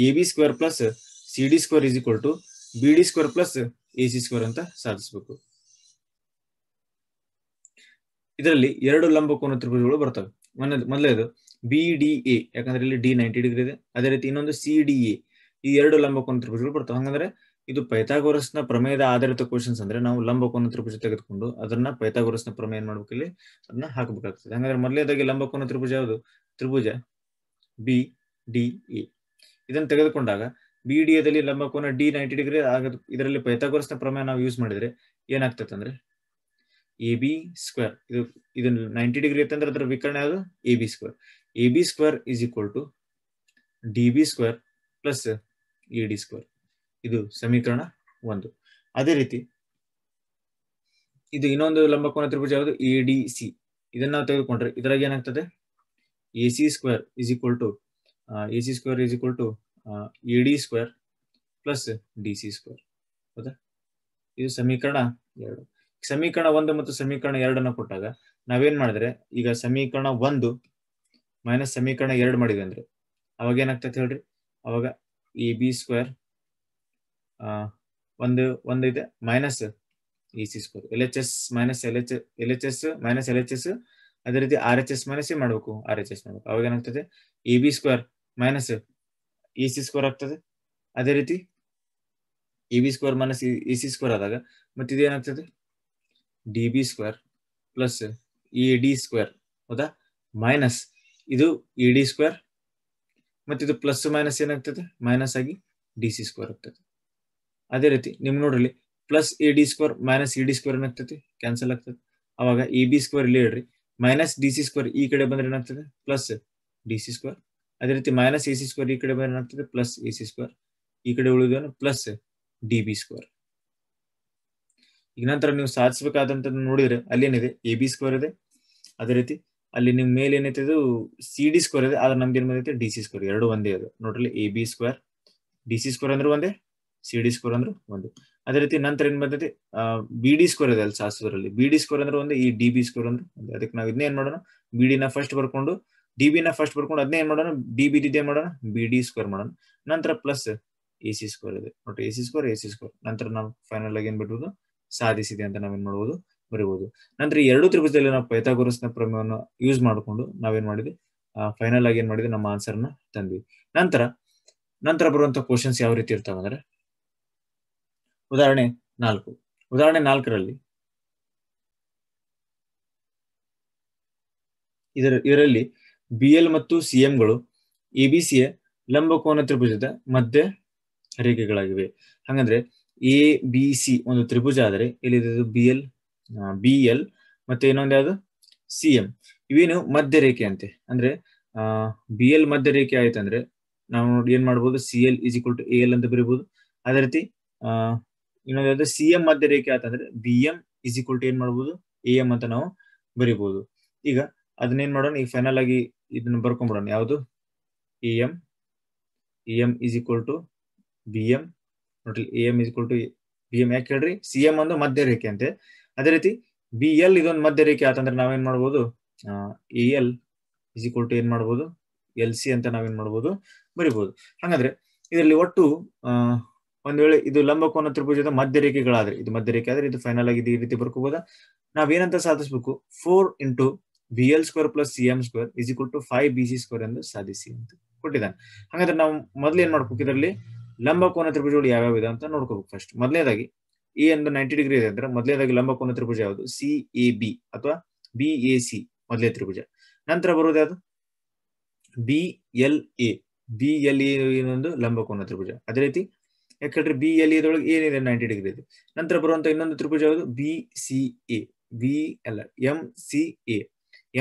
A B square plus C D square is equal to B D square plus A C square ಅಂತ ಸಾಧಿಸ್ಬೇಕು ಇದರಲ್ಲಿ ಎರಡು ಲಂಬಕೋನ ತ್ರಿಭುಜಗಳು ಬರ್ತವೆ ಮೊದಲೇದು ಬಿ ಡಿ ಎ ಯಾಕಂದ್ರೆ ಇಲ್ಲಿ ಡಿ ನೈಂಟಿ ಡಿಗ್ರಿ ಇದೆ ಅದೇ ರೀತಿ ಇನ್ನೊಂದು ಸಿ ಡಿ ಎ ಈ ಎರಡು ಲಂಬಕೋನ ತ್ರಿಭುಜಗಳು ಬರ್ತವೆ ಹಂಗಂದ್ರೆ ಇದು ಪೈಥಾಗೋರಸ್ನ ಪ್ರಮೇಯದ ಆಧಾರಿತ ಕ್ವಶನ್ಸ್ ಅಂದ್ರೆ ನಾವು ಲಂಬಕೋನ ತ್ರಿಭುಜ ತೆಗೆದುಕೊಂಡು ಅದನ್ನ ಪೈಥಾಗೋರಸ್ನ ಪ್ರಮೇಯ ಏನ್ ಇಲ್ಲಿ ಅದನ್ನ ಹಾಕಬೇಕಾಗ್ತದೆ ಹಂಗಂದ್ರೆ ಮೊದಲೇದಾಗಿ ಲಂಬಕೋನ ತ್ರಿಭುಜ ಯಾವುದು ತ್ರಿಭುಜ ಬಿ ಡಿ ಎ ಇದನ್ನು ತೆಗೆದುಕೊಂಡಾಗ ಬಿ ಡಿ ಎದಲ್ಲಿ e ಲಂಬಕೋನ ಡಿ ನೈಂಟಿ ಡಿಗ್ರಿ ಆಗ ಇದರಲ್ಲಿ ಪೈತಾಗೋರಸ್ನ ಪ್ರಮೇಯ ನಾವು ಯೂಸ್ ಮಾಡಿದ್ರೆ ಏನಾಗ್ತದೆ ಅಂದ್ರೆ ಎ ಬಿ ಸ್ಕ್ವೇರ್ ಇದು ಇದು ನೈಂಟಿ ಡಿಗ್ರಿ ಇತ್ತಂದ್ರೆ ಅದರ ವಿಕರಣ ಯಾವುದು A B square A B square is equal to D B square plus A D square ಇದು ಸಮೀಕರಣ ಒಂದು ಅದೇ ರೀತಿ ಇದು ಇನ್ನೊಂದು ಲಂಬಕೋನ ತ್ರಿಭುಜ ಯಾವುದು ಎ ಡಿ ಸಿ ಇದನ್ನ ನಾವು ತೆಗೆದುಕೊಂಡ್ರೆ ಇದ್ರಾಗ ಏನಾಗ್ತದೆ AC square is equal to uh, AC square is equal to uh, AD square plus D C square ಹೌದಾ ಇದು ಸಮೀಕರಣ ಎರಡು ಸಮೀಕರಣ ಒಂದು ಮತ್ತು ಸಮೀಕರಣ ಎರಡನ್ನು ಕೊಟ್ಟಾಗ ನಾವೇನ್ ಮಾಡಿದ್ರೆ ಈಗ ಸಮೀಕರಣ ಒಂದು ಮೈನಸ್ ಸಮೀಕರಣ ಎರಡು ಮಾಡಿದೆ ಅಂದ್ರೆ ಅವಾಗ ಏನಾಗ್ತೈತೆ ಹೇಳ್ರಿ ಅವಾಗ ಎ ಬಿ ಸ್ಕ್ವೇರ್ ಒಂದು ಒಂದು ಇದೆ minus A C square L H S minus L H L H S minus L H S ಅದೇ ರೀತಿ ಆರ್ ಎಚ್ ಎಸ್ ಮೈನಸ್ ಏನ್ ಮಾಡ್ಬೇಕು ಆರ್ ಎಚ್ ಎಸ್ ಮಾಡ್ಬೇಕು ಅವಾಗ ಏನಾಗ್ತದೆ A B square minus E C square ಆಗ್ತದೆ ಅದೇ ರೀತಿ A B square minus E C square ಆದಾಗ ಮತ್ತೆ ಇದೇನಾಗ್ತದೆ D B square plus E D square ಹೌದಾ ಮೈನಸ್ ಇದು ಇ ಡಿ ಸ್ಕ್ವೇರ್ ಮತ್ತೆ ಇದು ಪ್ಲಸ್ ಮೈನಸ್ ಏನಾಗ್ತದೆ ಮೈನಸ್ ಆಗಿ ಡಿ ಸಿ ಸ್ಕ್ವೇರ್ ಆಗ್ತದೆ ಅದೇ ರೀತಿ ನಿಮ್ಗೆ ನೋಡ್ರಿ plus A D square minus E D square ಏನಾಗ್ತದೆ ಕ್ಯಾನ್ಸಲ್ ಆಗ್ತದೆ ಅವಾಗ ಎ ಬಿ ಸ್ಕ್ವೇರ್ ಇಲ್ಲಿ ಹೇಳ್ರಿ ಮೈನಸ್ ಡಿ ಸಿ ಸ್ಕ್ವೇರ್ ಈ ಕಡೆ ಬಂದ್ರೆ ಏನಾಗ್ತದೆ ಪ್ಲಸ್ ಡಿ ಸಿ ಸ್ಕ್ವೇರ್ ಅದೇ ರೀತಿ ಮೈನಸ್ ಎ ಸಿ ಸ್ಕ್ವೇರ್ ಈ ಕಡೆ ಬಂದ್ರೆ ಏನಾಗ್ತದೆ ಪ್ಲಸ್ ಎ ಸಿ ಸ್ಕ್ವೇರ್ ಈ ಕಡೆ ಉಳಿದೇನು ಪ್ಲಸ್ ಡಿ ಬಿ ಸ್ಕ್ವೇರ್ ಈಗ ನಂತರ ನೀವು ಸಾಧಿಸಬೇಕಾದಂತ ನೋಡಿದ್ರೆ ಅಲ್ಲಿ ಏನಿದೆ ಎ ಬಿ ಸ್ಕ್ವೇರ್ ಇದೆ ಅದೇ ರೀತಿ ಅಲ್ಲಿ ನಿಮ್ ಮೇಲೆ ಏನೈತೆ ಇದು ಸಿ ಡಿ ಸ್ಕ್ವೇರ್ ಇದೆ ಆದ್ರೆ ನಮ್ಗೆ ಏನ್ ಬಂದೈತೆ ಡಿ ಸಿ ಸ್ಕ್ವೇರ್ ಎರಡು ಒಂದೇ ಅದು ನೋಡ್ರಲ್ಲಿ A B square D C square ಅಂದ್ರೆ ಒಂದೇ ಸಿ ಡಿ ಸ್ಕ್ವೇರ್ ಅಂದ್ರೆ ಒಂದು ಅದೇ ರೀತಿ ನಂತರ ಏನ್ ಬಂದೈತಿ ಬಿ ಡಿ ಸ್ಕೋರ್ ಇದೆ ಅಲ್ಲಿ ಶಾಸ್ತ್ರದಲ್ಲಿ ಬಿ ಡಿ ಸ್ಕೋರ್ ಅಂದ್ರೆ ಒಂದು ಈ ಡಿ ಬಿ ಸ್ಕೋರ್ ಅಂದ್ರೆ ಅದಕ್ಕೆ ನಾವು ಇದನ್ನ ಏನ್ ಮಾಡೋಣ ಬಿ ಡಿ ನ ಫಸ್ಟ್ ಬರ್ಕೊಂಡು ಡಿ ಬಿ ನ ಫಸ್ಟ್ ಬರ್ಕೊಂಡು ಅದನ್ನ ಏನ್ ಮಾಡೋಣ ಡಿ ಬಿ ಡಿ ಮಾಡೋಣ ಬಿ ಡಿ ಸ್ಕೋರ್ ಮಾಡೋಣ ನಂತರ ಪ್ಲಸ್ ಎ ಸಿ ಸ್ಕೋರ್ ಇದೆ ನೋಡಿ A C square A C square ನಂತರ ನಾವು ಫೈನಲ್ ಆಗಿ ಏನ್ ಬಿಡ್ಬೋದು ಸಾಧಿಸಿದೆ ಅಂತ ನಾವೇನ್ ಮಾಡಬಹುದು ಬರೀಬಹುದು ನಂತರ ಎರಡು ತ್ರಿಭುಜದಲ್ಲಿ ನಾವು ಪೈಥಾಗೋರಸ್ನ ಪ್ರಮೇಯವನ್ನು ಯೂಸ್ ಮಾಡಿಕೊಂಡು ನಾವೇನ್ ಮಾಡಿದ್ವಿ ಫೈನಲ್ ಆಗಿ ಏನ್ ಮಾಡಿದ್ವಿ ನಮ್ಮ ನ ತಂದ್ವಿ ನಂತರ ನಂತರ ಬರುವಂತ ಕ್ವಶನ್ಸ್ ಯಾವ ರೀತಿ ಇರ್ತಾವಂದ್ರೆ ಉದಾಹರಣೆ ನಾಲ್ಕು ಉದಾಹರಣೆ ನಾಲ್ಕರಲ್ಲಿ ಇದರ ಇದರಲ್ಲಿ ಬಿ ಎಲ್ ಮತ್ತು ಸಿ ಎಂಗಳು ಲಂಬ ಲಂಬಕೋನ ತ್ರಿಭುಜದ ಮಧ್ಯ ರೇಖೆಗಳಾಗಿವೆ ಹಾಗಂದ್ರೆ ಎ ಬಿ ಸಿ ಒಂದು ತ್ರಿಭುಜ ಆದರೆ ಇಲ್ಲಿ ಬಿ ಎಲ್ ಬಿ ಎಲ್ ಮತ್ತೆ ಇನ್ನೊಂದು ಯಾವುದು ಸಿ ಎಂ ಇವೇನು ಮಧ್ಯ ರೇಖೆ ಅಂತೆ ಅಂದ್ರೆ ಬಿ ಎಲ್ ಮಧ್ಯ ರೇಖೆ ಆಯ್ತಂದ್ರೆ ನಾವು ನೋಡಿ ಏನ್ ಮಾಡ್ಬೋದು C L is equal to A L ಅಂತ ಬರೀಬಹುದು ಅದೇ ರೀತಿ ಇನ್ನೊಂದು ಸಿ ಎಂ ಮಧ್ಯ ರೇಖೆ ಆತಂದ್ರೆ B M is equal to ಏನ್ ಮಾಡ್ಬೋದು ಎ ಎಂ ಅಂತ ನಾವು ಬರೀಬಹುದು ಈಗ ಅದನ್ನೇನ್ ಮಾಡೋಣ ಈಗ ಫೈನಲ್ ಆಗಿ ಇದನ್ನ ಬರ್ಕೊಂಡ್ಬಿಡೋಣ ಯಾವುದು A M A M is equal to B M ನೋಡ್ರಿ A M is to B M ಯಾಕೆ ಹೇಳ್ರಿ ಸಿ ಎಂ ಒಂದು ಮಧ್ಯ ರೇಖೆ ಅಂತೆ ಅದೇ ರೀತಿ ಬಿ ಎಲ್ ಇದೊಂದು ಮಧ್ಯ ರೇಖೆ ಆತಂದ್ರೆ ನಾವೇನ್ ಮಾಡ್ಬೋದು A L is equal to ಏನ್ ಮಾಡ್ಬೋದು ಎಲ್ ಸಿ ಅಂತ ನಾವೇನ್ ಮಾಡ್ಬೋದು ಬರಿಬಹುದು ಹಂಗಂದ್ರೆ ಇದರಲ್ಲಿ ಒಟ್ಟು ಒಂದ್ ವೇಳೆ ಇದು ಲಂಬಕೋನ ತ್ರಿಭುಜದ ಮಧ್ಯ ರೇಖೆಗಳಾದ್ರೆ ಇದು ಮಧ್ಯ ರೇಖೆ ಆದ್ರೆ ಇದು ಫೈನಲ್ ಆಗಿದೆ ಈ ರೀತಿ ಬರ್ಕೋಬೋದಾ ನಾವೇನಂತ ಸಾಧಿಸ್ಬೇಕು four into B L square plus C M square is to five B C square ಎಂದು ಸಾಧಿಸಿ ಅಂತ ಕೊಟ್ಟಿದ್ದಾನೆ ಹಾಗಾದ್ರೆ ನಾವು ಮೊದ್ಲು ಏನ್ ಮಾಡ್ಬೇಕು ಇದರಲ್ಲಿ ಲಂಬಕೋನ ತ್ರಿಭುಜಗಳು ಯಾವ್ಯಾವ ಇದೆ ಅಂತ ನೋಡ್ಕೋಬೇಕು ಫಸ್ಟ್ ಮೊದಲನೇದಾಗಿ ಎ e ಒಂದು ನೈಂಟಿ ಡಿಗ್ರಿ ಇದೆ ಅಂದ್ರೆ ಮೊದಲನೇದಾಗಿ ಲಂಬಕೋನ ತ್ರಿಭುಜ ಯಾವುದು ಸಿ ಎ ಬಿ ಅಥವಾ ಬಿ ಎ ಸಿ ಮೊದಲೇ ತ್ರಿಭುಜ ನಂತರ ಬರೋದು ಯಾವುದು B L A B L A ಏನೊಂದು ಲಂಬಕೋನ ತ್ರಿಭುಜ ಅದೇ ರೀತಿ ಯಾಕಂದ್ರೆ ಬಿ ಎಲ್ಲಿ ಇದ್ರೊಳಗೆ ಏನಿದೆ ನೈಂಟಿ ಡಿಗ್ರಿ ಇದೆ ನಂತರ ಬರುವಂತ ಇನ್ನೊಂದು ತ್ರಿಭುಜ ಯಾವುದು ಬಿ ಸಿ ಎ ಬಿ ಅಲ್ಲ M C A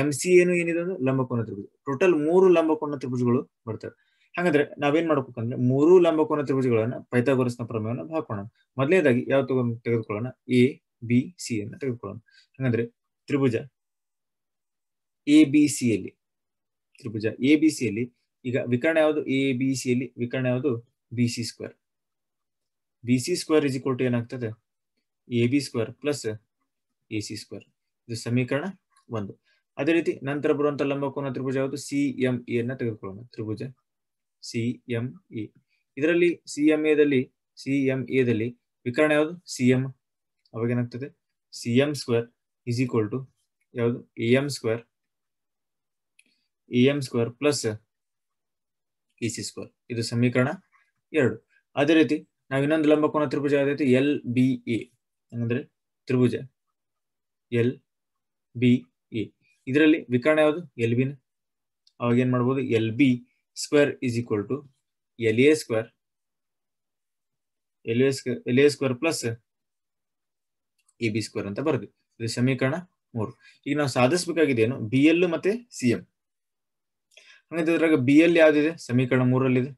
M C ಏನು ಏನಿದೆ ಅಂದ್ರೆ ಲಂಬಕೋನ ತ್ರಿಭುಜ ಟೋಟಲ್ ಮೂರು ಲಂಬಕೋನ ತ್ರಿಭುಜಗಳು ಬರ್ತವೆ ಹಾಗಾದ್ರೆ ನಾವೇನ್ ಮಾಡ್ಬೇಕಂದ್ರೆ ಮೂರು ಲಂಬಕೋನ ತ್ರಿಭುಜಗಳನ್ನ ಪೈಥಾಗೋರಸ್ನ ಪ್ರಮೇಯವನ್ನು ಹಾಕೋಣ ಮೊದಲನೇದಾಗಿ ಯಾವ ತಗೊಂಡು ತೆಗೆದುಕೊಳ್ಳೋಣ ಎ ಬಿ ಸಿ ಅನ್ನ ತೆಗೆದುಕೊಳ್ಳೋಣ ಹಾಗಂದ್ರೆ ತ್ರಿಭುಜ ಎ ಬಿ ಸಿ ತ್ರಿಭುಜ ಎ ಬಿ ಸಿ ಯಲ್ಲಿ ಈಗ ವಿಕರ್ಣ ಯಾವುದು ಎ ಬಿ ಸಿ ಯಲ್ಲಿ ವಿಕರಣ ಯಾವುದು B C square B C square is equal to ಏನಾಗ್ತದೆ A B square plus A C square ಇದು ಸಮೀಕರಣ ಒಂದು ಅದೇ ರೀತಿ ನಂತರ ಬರುವಂತ ಲಂಬಕೋನ ತ್ರಿಭುಜ ಯಾವುದು ಸಿ ಎಂ ಅನ್ನ ತೆಗೆದುಕೊಳ್ಳೋಣ ತ್ರಿಭುಜ ಸಿ ಎಂ ಎ ಇದರಲ್ಲಿ ಸಿ ಎಂ ಎದಲ್ಲಿ ಸಿ ಎಂ ಎದಲ್ಲಿ ವಿಕರಣ ಯಾವುದು ಸಿ ಎಂ ಅವಾಗ ಏನಾಗ್ತದೆ C M square is equal to ಯಾವುದು A M square A M square plus E C square ಇದು ಸಮೀಕರಣ ಎರಡು ಅದೇ ರೀತಿ ನಾವು ಇನ್ನೊಂದು ಲಂಬಕೋನ ತ್ರಿಭುಜ ಯಾವ್ದೈತಿ ಎಲ್ ಬಿ ಎ ಹಂಗಂದ್ರೆ ತ್ರಿಭುಜ ಎಲ್ ಬಿ ಎ ಇದರಲ್ಲಿ ವಿಕರಣ ಯಾವುದು ಎಲ್ ಬಿನ ಅವಾಗ ಏನ್ ಮಾಡ್ಬೋದು L B square is equal to L A square L A square L A square plus A B square ಅಂತ ಬರ್ದು ಇದು ಸಮೀಕರಣ ಮೂರು ಈಗ ನಾವು ಸಾಧಿಸಬೇಕಾಗಿದೆ ಏನು ಬಿ ಎಲ್ ಮತ್ತೆ ಸಿ ಎಂ ಹಂಗಂದ್ರೆ ಇದ್ರಾಗ ಬಿ ಎಲ್ ಯಾವ್ದಿದೆ ಸಮೀಕರಣ ಮೂರಲ್ಲಿದೆ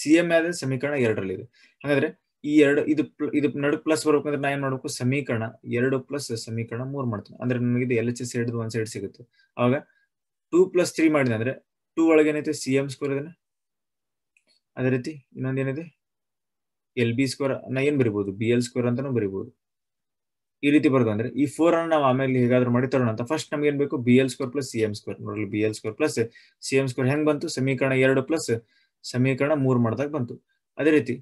ಸಿ ಎಮ್ ಆದ್ರೆ ಸಮೀಕರಣ ಎರಡರಲ್ಲಿ ಇದೆ ಹಾಗಾದ್ರೆ ಈ ಎರಡು ಇದು ಇದು ನಡು ಪ್ಲಸ್ ಬರ್ಬೇಕಂದ್ರೆ ನಾ ಏನ್ ಮಾಡ್ಬೇಕು ಸಮೀಕರಣ ಎರಡು ಪ್ಲಸ್ ಸಮೀಕರಣ ಮೂರ್ ಮಾಡ್ತೀನಿ ಅಂದ್ರೆ ನಮ್ಗೆ ಇದು ಎಲ್ ಎಚ್ ಎಸ್ ಎರಡು ಒಂದ್ ಸೈಡ್ ಸಿಗುತ್ತೆ ಅವಾಗ ಟೂ ಪ್ಲಸ್ ತ್ರೀ ಮಾಡಿದೆ ಅಂದ್ರೆ ಟೂ ಒಳಗೆ ಏನೈತೆ ಸಿ ಎಂ ಸ್ಕೋರ್ ಇದನ್ನ ಅದೇ ರೀತಿ ಇನ್ನೊಂದೇನಿದೆ ಎಲ್ ಬಿ ಸ್ಕೋರ್ ನಾ ಏನ್ ಬರಿಬಹುದು ಬಿ ಎಲ್ ಸ್ಕೋರ್ ಅಂತಾನು ಬರಿಬಹುದು ಈ ರೀತಿ ಬರೋದು ಅಂದ್ರೆ ಈ ಫೋರ್ ಅನ್ನ ನಾವು ಆಮೇಲೆ ಹೇಗಾದ್ರೂ ಮಾಡಿ ತರೋಣ ಅಂತ ಫಸ್ಟ್ ನಮ್ಗೆ ಏನ್ ಬೇಕು B L score plus C M score ನೋಡಲಿ B L score plus C M score ಹೆಂಗ್ ಬಂತು ಸಮೀಕರಣ ಎರಡು ಪ್ಲಸ್ ಸಮೀಕರಣ ಮೂರ್ ಮಾಡಿದಾಗ ಬಂತು ಅದೇ ರೀತಿ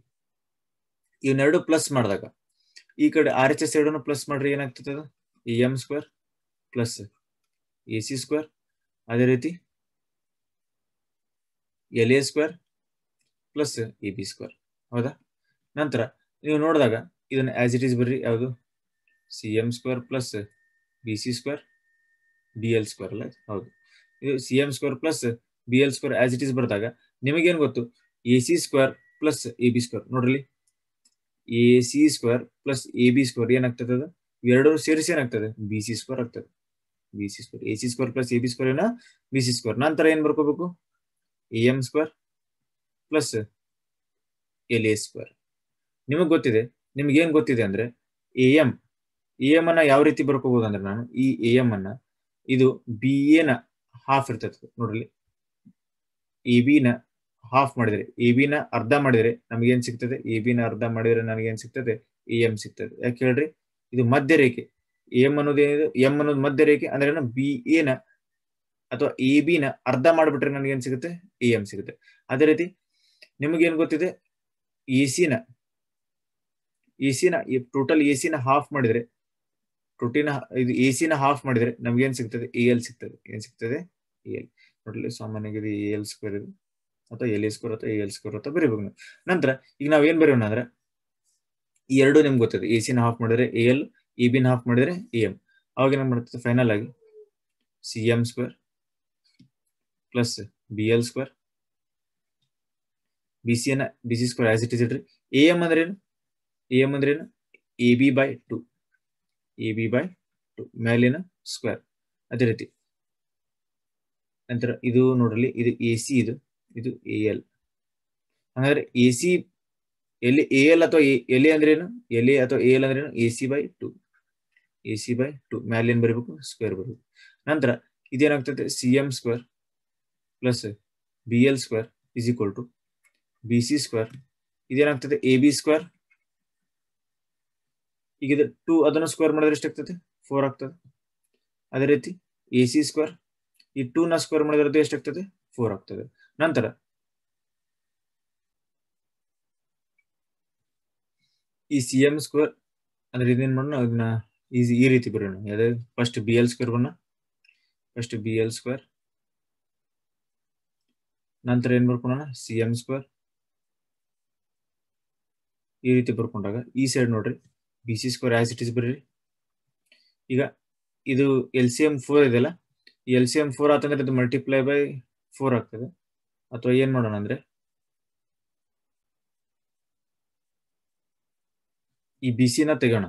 ಇವನ್ನೆರಡು ಪ್ಲಸ್ ಮಾಡಿದಾಗ ಈ ಕಡೆ ಆರ್ ಎಚ್ ಎಸ್ ಎರಡನ್ನು ಪ್ಲಸ್ ಮಾಡ್ರಿ ಏನಾಗ್ತದ E M square plus A C square ಅದೇ ರೀತಿ L A square plus A B square ಹೌದಾ ನಂತರ ನೀವು ನೋಡಿದಾಗ ಇದನ್ನ ಆಸ್ ಇಟ್ ಈಸ್ ಬರ್ರಿ ಯಾವುದು C M square plus B C square B L square ಅಲ್ಲ ಹೌದು ಇದು C M square plus B L square as it is ಬರೆದಾಗ ನಿಮಗೇನು ಗೊತ್ತು A C square plus A B square ನೋಡ್ರಿ A C square plus A B square ಏನಾಗ್ತದೆ ಅದು ಎರಡು ಸೇರಿಸಿ ಏನಾಗ್ತದೆ ಬಿ ಸಿ ಸ್ಕ್ವೇರ್ ಆಗ್ತದೆ B C square A C square plus A B square ಏನ ಬಿ ಸಿ ಸ್ಕ್ವೇರ್ ನಂತರ ಏನ್ ಬರ್ಕೋಬೇಕು A M square plus L A square ನಿಮಗ್ ಗೊತ್ತಿದೆ ನಿಮ್ಗೆ ಏನ್ ಗೊತ್ತಿದೆ ಅಂದ್ರೆ ಎ ಎಂ ಎ ಎಂ ಅನ್ನ ಯಾವ ರೀತಿ ಬರ್ಕೋಬಹುದು ಅಂದ್ರೆ ನಾನು ಈ ಎ ಎಂ ಅನ್ನ ಇದು ಬಿ ಎ ನ ಹಾಫ್ ಇರ್ತದೆ ನೋಡ್ರಿ ಎ ಬಿ ನ ಹಾಫ್ ಮಾಡಿದರೆ ಎ ನ ಅರ್ಧ ಮಾಡಿದರೆ ನಮಗೇನ್ ಸಿಗ್ತದೆ ಎ ನ ಅರ್ಧ ಮಾಡಿದರೆ ಏನ್ ಸಿಗ್ತದೆ ಎ ಎಂ ಸಿಗ್ತದೆ ಯಾಕೆ ಹೇಳ್ರಿ ಇದು ಮಧ್ಯ ರೇಖೆ ಎಂ ಅನ್ನೋದು ಏನಿದೆ ಎಂ ಅನ್ನೋದು ಮಧ್ಯ ರೇಖೆ ಅಂದ್ರೆ ಬಿ ಎ ನ ಅಥವಾ ಎ ನ ಅರ್ಧ ಮಾಡಿಬಿಟ್ರೆ ಏನ್ ಸಿಗುತ್ತೆ ಎ ಎಂ ಸಿಗುತ್ತೆ ಅದೇ ರೀತಿ ನಿಮಗೇನು ಗೊತ್ತಿದೆ ಎ ನ ಎ ನ ಟೋಟಲ್ ಎ ನ ಹಾಫ್ ಮಾಡಿದರೆ ಟೋಟಿನ ಇದು ಎ ನ ಹಾಫ್ ಮಾಡಿದರೆ ನಮ್ಗೆ ಏನ್ ಸಿಗ್ತದೆ ಎ ಎಲ್ ಸಿಗ್ತದೆ ಏನ್ ಸಿಗ್ತದೆ ಎ ಎಲ್ ಟೋಟಲಿ ಸಾಮಾನ್ಯವಾಗಿ ಎ ಎಲ್ ಸ್ಕ್ವೇರ್ ಅಥವಾ ಎಲ್ ಎ ಸ್ಕೋರ್ ಅಥವಾ ಎ ಎಲ್ ಸ್ಕೋರ್ ಅಥವಾ ಬರೀಬೇಕು ನೀವು ನಂತರ ಈಗ ನಾವು ಏನ್ ಬರೆಯೋಣ ಅಂದ್ರೆ ಈ ಎರಡು ನಿಮ್ಗೆ ಗೊತ್ತಿದೆ ಎ ಸಿನ ಹಾಫ್ ಮಾಡಿದ್ರೆ ಎ ಎಲ್ ಇ ಬಿನ ಹಾಫ್ ಮಾಡಿದ್ರೆ ಎ ಎಂ ಅವಾಗ ಏನ್ ಮಾಡ್ತದೆ ಫೈನಲ್ ಆಗಿ C M square plus B L square B C ಅನ್ನ B C square as it is ಇಟ್ರಿ ಎ ಎಂ ಅಂದ್ರೆ ಏನು ಎ ಎಂ ಅಂದ್ರೆ ಏನು A B by two A B by two ಮೇಲಿನ ಸ್ಕ್ವೇರ್ ಅದೇ ರೀತಿ ನಂತರ ಇದು ನೋಡ್ರಲ್ಲಿ ಇದು ಎ ಸಿ ಇದು ಇದು ಎ ಎಲ್ ಹಂಗಾದ್ರೆ ಎ ಸಿ ಎಲ್ಲಿ ಎ ಎಲ್ ಅಥವಾ ಎಲೆ ಅಂದ್ರೇನು ಎಲೆ ಅಥವಾ ಎ ಎಲ್ ಅಂದ್ರೇನು A C by two A C by two ಮ್ಯಾಲಿನ್ ಬರಬೇಕು ಸ್ಕ್ವೇರ್ ಬರಬೇಕು ನಂತರ ಇದೇನಾಗ್ತದೆ C M square plus B L square is equal to B C square ಇದೇನಾಗ್ತದೆ ಎ ಬಿ ಸ್ಕ್ವೇರ್ ಈಗ ಇದು ಟು ಅದನ್ನು ಸ್ಕ್ವೇರ್ ಮಾಡಿದ್ರೆ ಎಷ್ಟಾಗ್ತದೆ ಫೋರ್ ಆಗ್ತದೆ ಅದೇ ರೀತಿ ಎ ಸಿ ಸ್ಕ್ವೇರ್ ಈ ಟೂನ ಸ್ಕ್ವೇರ್ ಮಾಡಿದ್ರೆ ಎಷ್ಟಾಗ್ತದೆ ಫೋರ್ ಆಗ್ತದೆ ನಂತರ ಈ ಸಿ ಎಂ ಸ್ಕ್ವೇರ್ ಅಂದ್ರೆ ಇದೇನ್ ಮಾಡೋಣ ಅದನ್ನ ಈಸಿ ಈ ರೀತಿ ಬರೋಣ ಯಾವುದೇ ಫಸ್ಟ್ ಬಿ ಎಲ್ ಸ್ಕ್ವೇರ್ ಬರೋಣ ಫಸ್ಟ್ ಬಿ ಎಲ್ ಸ್ಕ್ವೇರ್ ನಂತರ ಏನ್ ಮಾಡ್ಕೊಳ್ಳೋಣ ಸಿ ಎಂ ಸ್ಕ್ವೇರ್ ಈ ರೀತಿ ಬರ್ಕೊಂಡಾಗ ಈ ಸೈಡ್ ನೋಡ್ರಿ B C square as it is ಬರ್ರಿ ಈಗ ಇದು ಎಲ್ ಸಿ ಎಂ ಫೋರ್ ಇದೆಯಲ್ಲ ಎಲ್ ಸಿ ಎಂ ಫೋರ್ ಆತಂದ್ರೆ ಇದು ಮಲ್ಟಿಪ್ಲೈ ಬೈ ಫೋರ್ ಆಗ್ತದೆ ಅಥವಾ ಏನ್ ಮಾಡೋಣ ಅಂದ್ರೆ ಈ ಬಿಸಿನ ಸಿನ ತೆಗೋಣ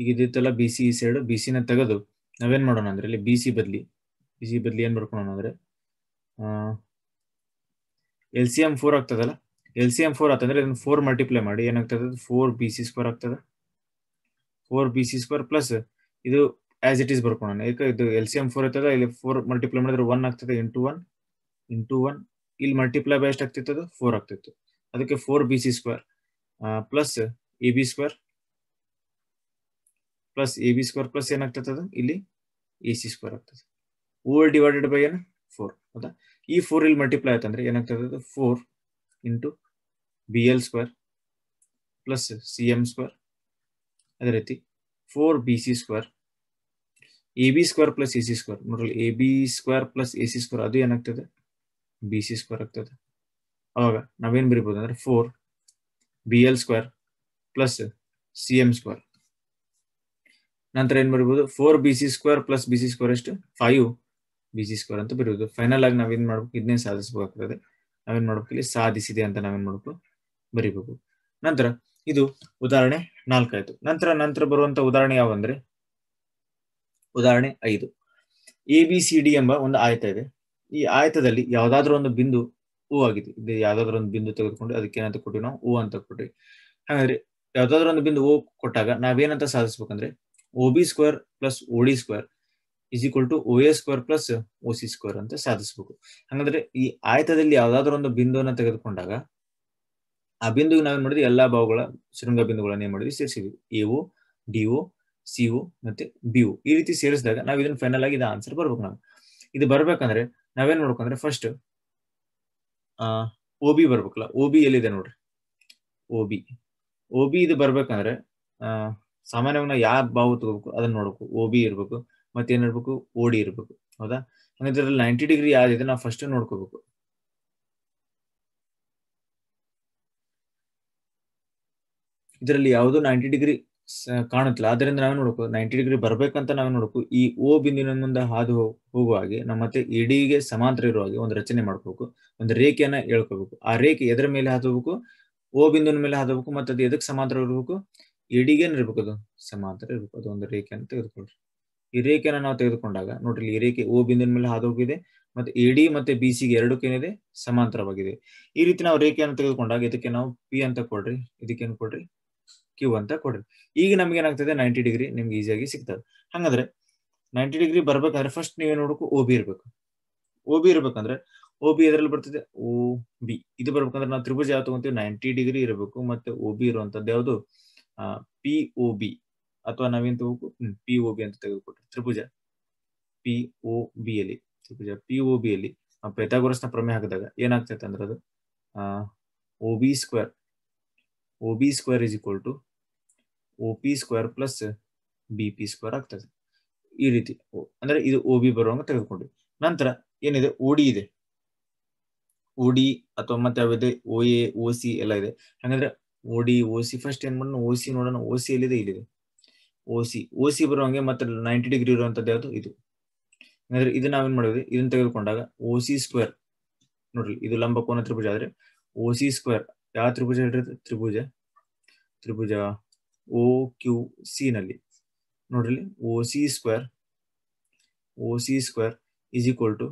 ಈಗ ಇದಿತ್ತಲ್ಲ ಬಿ ಸಿ ಈ ಸೈಡ್ ಬಿ ಸಿನ ತೆಗೆದು ನಾವೇನ್ ಮಾಡೋಣ ಅಂದ್ರೆ ಇಲ್ಲಿ ಬಿ ಸಿ ಬದ್ಲಿ ಬಿ ಸಿ ಬದ್ಲಿ ಏನ್ ಬರ್ಕೊಳೋಣ ಅಂದ್ರೆ ಎಲ್ ಸಿ ಎಂ ಫೋರ್ ಆಗ್ತದಲ್ಲ ಎಲ್ ಸಿ ಎಂ ಫೋರ್ ಆತಂದ್ರೆ ಇದನ್ನ ಫೋರ್ ಮಲ್ಟಿಪ್ಲೈ ಮಾಡಿ ಏನಾಗ್ತದೆ ಫೋರ್ ಬಿ ಸಿ ಸ್ಕ್ವೇರ್ ಆಗ್ತದೆ four B C square plus ಇದು ಆಸ್ ಇಟ್ ಈಸ್ ಬರ್ಕೊಳೋಣ ಯಾಕೆ ಇದು ಎಲ್ ಸಿ ಎಂ ಫೋರ್ ಇರ್ತದೆ ಇಲ್ಲಿ ಫೋರ್ ಮಲ್ಟಿಪ್ಲೈ ಮಾಡಿದ್ರೆ ಒನ್ ಆಗ್ತದೆ ಇಂಟು ಒನ್ ಇಂಟು ಒನ್ ಇಲ್ಲಿ ಮಲ್ಟಿಪ್ಲೈ ಬೈ ಆಗ್ತಿತ್ತು ಅದು ಫೋರ್ ಆಗ್ತಿತ್ತು ಅದಕ್ಕೆ four B C square plus A B square plus A B square plus ಏನಾಗ್ತದೆ ಅದು ಇಲ್ಲಿ ಎ ಸಿ ಸ್ಕ್ವೇರ್ ಆಗ್ತದೆ ಓಲ್ ಡಿವೈಡೆಡ್ ಬೈ ಏನು ಫೋರ್ ಹೌದಾ ಈ ಫೋರ್ ಇಲ್ಲಿ ಮಲ್ಟಿಪ್ಲೈ ಆಯ್ತಂದ್ರೆ ಏನಾಗ್ತದೆ ಅದು four into B L square plus C M square ಅದೇ ರೀತಿ four B C square A B square plus A C square ನೋಡ್ರಿ A B square plus A C square ಅದು ಏನಾಗ್ತದೆ ಬಿ ಸಿ ಸ್ಕ್ವೇರ್ ಆಗ್ತದೆ ಅವಾಗ ನಾವೇನು ಬರಿಬೋದು ಅಂದ್ರೆ four B L square plus C M square ನಂತರ ಏನ್ ಬರಿಬೋದು four B C square plus B C square ಎಷ್ಟು ಫೈವ್ ಬಿ ಸಿ ಸ್ಕ್ವೇರ್ ಅಂತ ಬರಿಬೋದು ಫೈನಲ್ ಆಗಿ ನಾವೇನು ಮಾಡ್ಬೇಕು ಇದನ್ನೇ ಸಾಧಿಸಬೇಕಾಗ್ತದೆ ನಾವೇನ್ ಮಾಡ್ಬೇಕು ಇಲ್ಲಿ ಸಾಧಿಸಿದೆ ಅಂತ ನಾವೇನು ಮಾಡಬೇಕು ಬರಿಬೇಕು ನಂತರ ಇದು ಉದಾಹರಣೆ ನಾಲ್ಕಾಯ್ತು ನಂತರ ನಂತರ ಬರುವಂತ ಉದಾಹರಣೆ ಯಾವಂದ್ರೆ ಉದಾಹರಣೆ ಐದು ಎ ಬಿ ಸಿ ಡಿ ಎಂಬ ಒಂದು ಆಯ್ತಾ ಇದೆ ಈ ಆಯತದಲ್ಲಿ ಯಾವ್ದಾದ್ರು ಒಂದು ಬಿಂದು ಹೂ ಆಗಿದೆ ಇದು ಯಾವ್ದಾದ್ರು ಒಂದು ಬಿಂದು ತೆಗೆದುಕೊಂಡು ಅದಕ್ಕೆ ಏನಂತ ಕೊಟ್ಟಿವಿ ನಾವು ಹೂ ಅಂತ ಕೊಟ್ಟಿವಿ ಹಾಗಾದ್ರೆ ಯಾವ್ದಾದ್ರು ಒಂದು ಬಿಂದು ಹೂ ಕೊಟ್ಟಾಗ ನಾವೇನಂತ ಸಾಧಿಸ್ಬೇಕಂದ್ರೆ O B square plus D square is equal to A square plus O C square ಅಂತ ಸಾಧಿಸಬೇಕು ಹಂಗಂದ್ರೆ ಈ ಆಯತದಲ್ಲಿ ಯಾವ್ದಾದ್ರು ಒಂದು ಬಿಂದುವನ್ನ ತೆಗೆದುಕೊಂಡಾಗ ಆ ಬಿಂದುಗೆ ನಾವೇನ್ ಮಾಡಿದ್ವಿ ಎಲ್ಲಾ ಬಾವುಗಳ ಶೃಂಗ ಬಿಂದುಗಳನ್ನ ಏನ್ ಮಾಡಿದ್ವಿ ಸೇರಿಸಿದ್ವಿ A D O C O ಮತ್ತೆ ಓ ಈ ರೀತಿ ಸೇರಿಸಿದಾಗ ನಾವ್ ಇದನ್ನ ಫೈನಲ್ ಆಗಿ ಇದು ಆನ್ಸರ್ ಬರ್ಬೇಕು ನಾವು ಇದು ಬರ್ಬೇಕಂದ್ರೆ ನಾವೇನ್ ಅಂದ್ರೆ ಫಸ್ಟ್ ಒ ಬಿ ಬರ್ಬೇಕಲ್ಲ ಓ ಬಿ ಎಲ್ಲಿದೆ ನೋಡ್ರಿ ಓಬಿ ಬಿ ಬಿ ಇದು ಬರ್ಬೇಕಂದ್ರೆ ಸಾಮಾನ್ಯವಾಗಿ ನಾವು ಯಾವ ಬಾವು ತಗೋಬೇಕು ಅದನ್ನ ನೋಡ್ಬೇಕು ಓಬಿ ಬಿ ಇರ್ಬೇಕು ಮತ್ತೇನ್ ಇರ್ಬೇಕು ಓಡಿ ಡಿ ಇರ್ಬೇಕು ಹೌದಾ ಹಂಗಂದ್ರೆ ನೈಂಟಿ ಡಿಗ್ರಿ ಯಾವ್ದಿದೆ ನಾವು ಫಸ್ಟ್ ನೋಡ್ಕೋಬೇಕು ಇದರಲ್ಲಿ ಯಾವುದು ನೈಂಟಿ ಡಿಗ್ರಿ ಕಾಣುತ್ತಿಲ್ಲ ಆದ್ರಿಂದ ನಾವೇ ನೋಡಬೇಕು ನೈಂಟಿ ಡಿಗ್ರಿ ಬರ್ಬೇಕಂತ ನಾವೇ ನೋಡಬೇಕು ಈ ಓ ಬಿಂದುವಿನ ಮುಂದೆ ಹಾದು ಹೋಗುವ ಹಾಗೆ ನಮ್ಮ ಮತ್ತೆ ಎಡಿಗೆ ಸಮಾಂತರ ಇರುವ ಹಾಗೆ ಒಂದು ರಚನೆ ಮಾಡ್ಕೋಬೇಕು ಒಂದು ರೇಖೆಯನ್ನ ಹೇಳ್ಕೋಬೇಕು ಆ ರೇಖೆ ಎದ್ರ ಮೇಲೆ ಹಾದು ಓ ಬಿಂದುವಿನ ಮೇಲೆ ಹಾದು ಹೋಗ್ಬೇಕು ಮತ್ತೆ ಅದು ಎದಕ್ ಸಮಾಂತರ ಇರಬೇಕು ಎಡಿಗೆ ಇರ್ಬೇಕು ಅದು ಸಮಾಂತರ ಇರ್ಬೇಕು ಅದು ಒಂದು ರೇಖೆ ಅಂತ ಈ ರೇಖೆನ ನಾವು ತೆಗೆದುಕೊಂಡಾಗ ನೋಡ್ರಿ ಈ ರೇಖೆ ಓ ಬಿಂದುವಿನ ಮೇಲೆ ಹಾದು ಹೋಗಿದೆ ಮತ್ತೆ ಎಡಿ ಮತ್ತೆ ಬಿ ಗೆ ಎರಡಕ್ಕೇನಿದೆ ಏನಿದೆ ಸಮಾಂತರವಾಗಿದೆ ಈ ರೀತಿ ನಾವು ರೇಖೆಯನ್ನು ತೆಗೆದುಕೊಂಡಾಗ ಇದಕ್ಕೆ ನಾವು ಪಿ ಅಂತ ಕೊಡ್ರಿ ಇದಕ್ಕೇನು ಕೊಡ್ರಿ ಕ್ಯೂ ಅಂತ ಕೊಡ್ರಿ ಈಗ ನಮ್ಗೆ ಏನಾಗ್ತದೆ ನೈಂಟಿ ಡಿಗ್ರಿ ನಿಮ್ಗೆ ಈಸಿಯಾಗಿ ಸಿಗ್ತದೆ ಹಂಗಂದ್ರೆ ನೈಂಟಿ ಡಿಗ್ರಿ ಬರ್ಬೇಕಾದ್ರೆ ಫಸ್ಟ್ ನೀವೇ ನೋಡಬೇಕು ಓ ಬಿ ಇರ್ಬೇಕು ಓ ಬಿ ಇರ್ಬೇಕಂದ್ರೆ ಓ ಬಿ ಎದ್ರಲ್ಲಿ ಬರ್ತದೆ ಓ ಬಿ ಇದು ಬರ್ಬೇಕಂದ್ರೆ ನಾವು ತ್ರಿಭುಜ ಯಾವ ತಗೊಂತೀವಿ ನೈಂಟಿ ಡಿಗ್ರಿ ಇರಬೇಕು ಮತ್ತೆ ಓ ಬಿ ಇರುವಂತದ್ದು ಯಾವುದು ಪಿ ಒ ಬಿ ಅಥವಾ ನಾವೇನ್ ತಗೋಬೇಕು ಪಿ ಓ ಬಿ ಅಂತ ತೆಗೆದುಕೊಟ್ರಿ ತ್ರಿಭುಜ ಪಿ ಒ ಬಿ ಅಲ್ಲಿ ತ್ರಿಭುಜ ಪಿ ಒ ಬಿ ಅಲ್ಲಿ ಪೈಥಾಗೋರಸ್ನ ಪ್ರಮೇಯ ಹಾಕಿದಾಗ ಏನಾಗ್ತೈತೆ ಅಂದ್ರೆ ಅದು O B square O B square is equal to O P square plus B P square ಆಗ್ತದೆ ಈ ರೀತಿ ಅಂದ್ರೆ ಇದು ಒ ಬಿ ಬರುವಂಗ ತೆಗೆದುಕೊಂಡ್ವಿ ನಂತರ ಏನಿದೆ ಓಡಿ ಇದೆ ಓಡಿ ಅಥವಾ ಮತ್ತೆ ಯಾವ್ದಿದೆ ಓ ಎ ಓ ಸಿ ಎಲ್ಲ ಇದೆ ಹಾಗಂದ್ರೆ ಓಡಿ ಓ ಸಿ ಫಸ್ಟ್ ಏನ್ ಮಾಡೋಣ ಓ ಸಿ ನೋಡೋಣ ಓ ಸಿ ಎಲ್ಲಿದೆ ಇಲ್ಲಿದೆ ಓ ಸಿ ಓ ಸಿ ಬರುವಂಗೆ ಮತ್ತೆ ನೈಂಟಿ ಡಿಗ್ರಿ ಇರುವಂತದ್ದು ಯಾವುದು ಇದು ಹಂಗಂದ್ರೆ ಇದು ನಾವೇನ್ ಮಾಡಿದ್ವಿ ಇದನ್ನ ತೆಗೆದುಕೊಂಡಾಗ ಓ ಸಿ ಸ್ಕ್ವೇರ್ ನೋಡ್ರಿ ಇದು ಲಂಬಕೋನ ತ್ರಿಭುಜ ಆದ್ರೆ ಓ ಸಿ ಸ್ಕ್ವೇರ್ ಯಾವ ತ್ರಿಭುಜ ಹೇಳ್ರಿ ತ್ರಿಭುಜ ತ್ರಿಭುಜ ಓ ಕ್ಯೂ ಸಿ ನಲ್ಲಿ ನೋಡ್ರಿ O C square O C square is equal to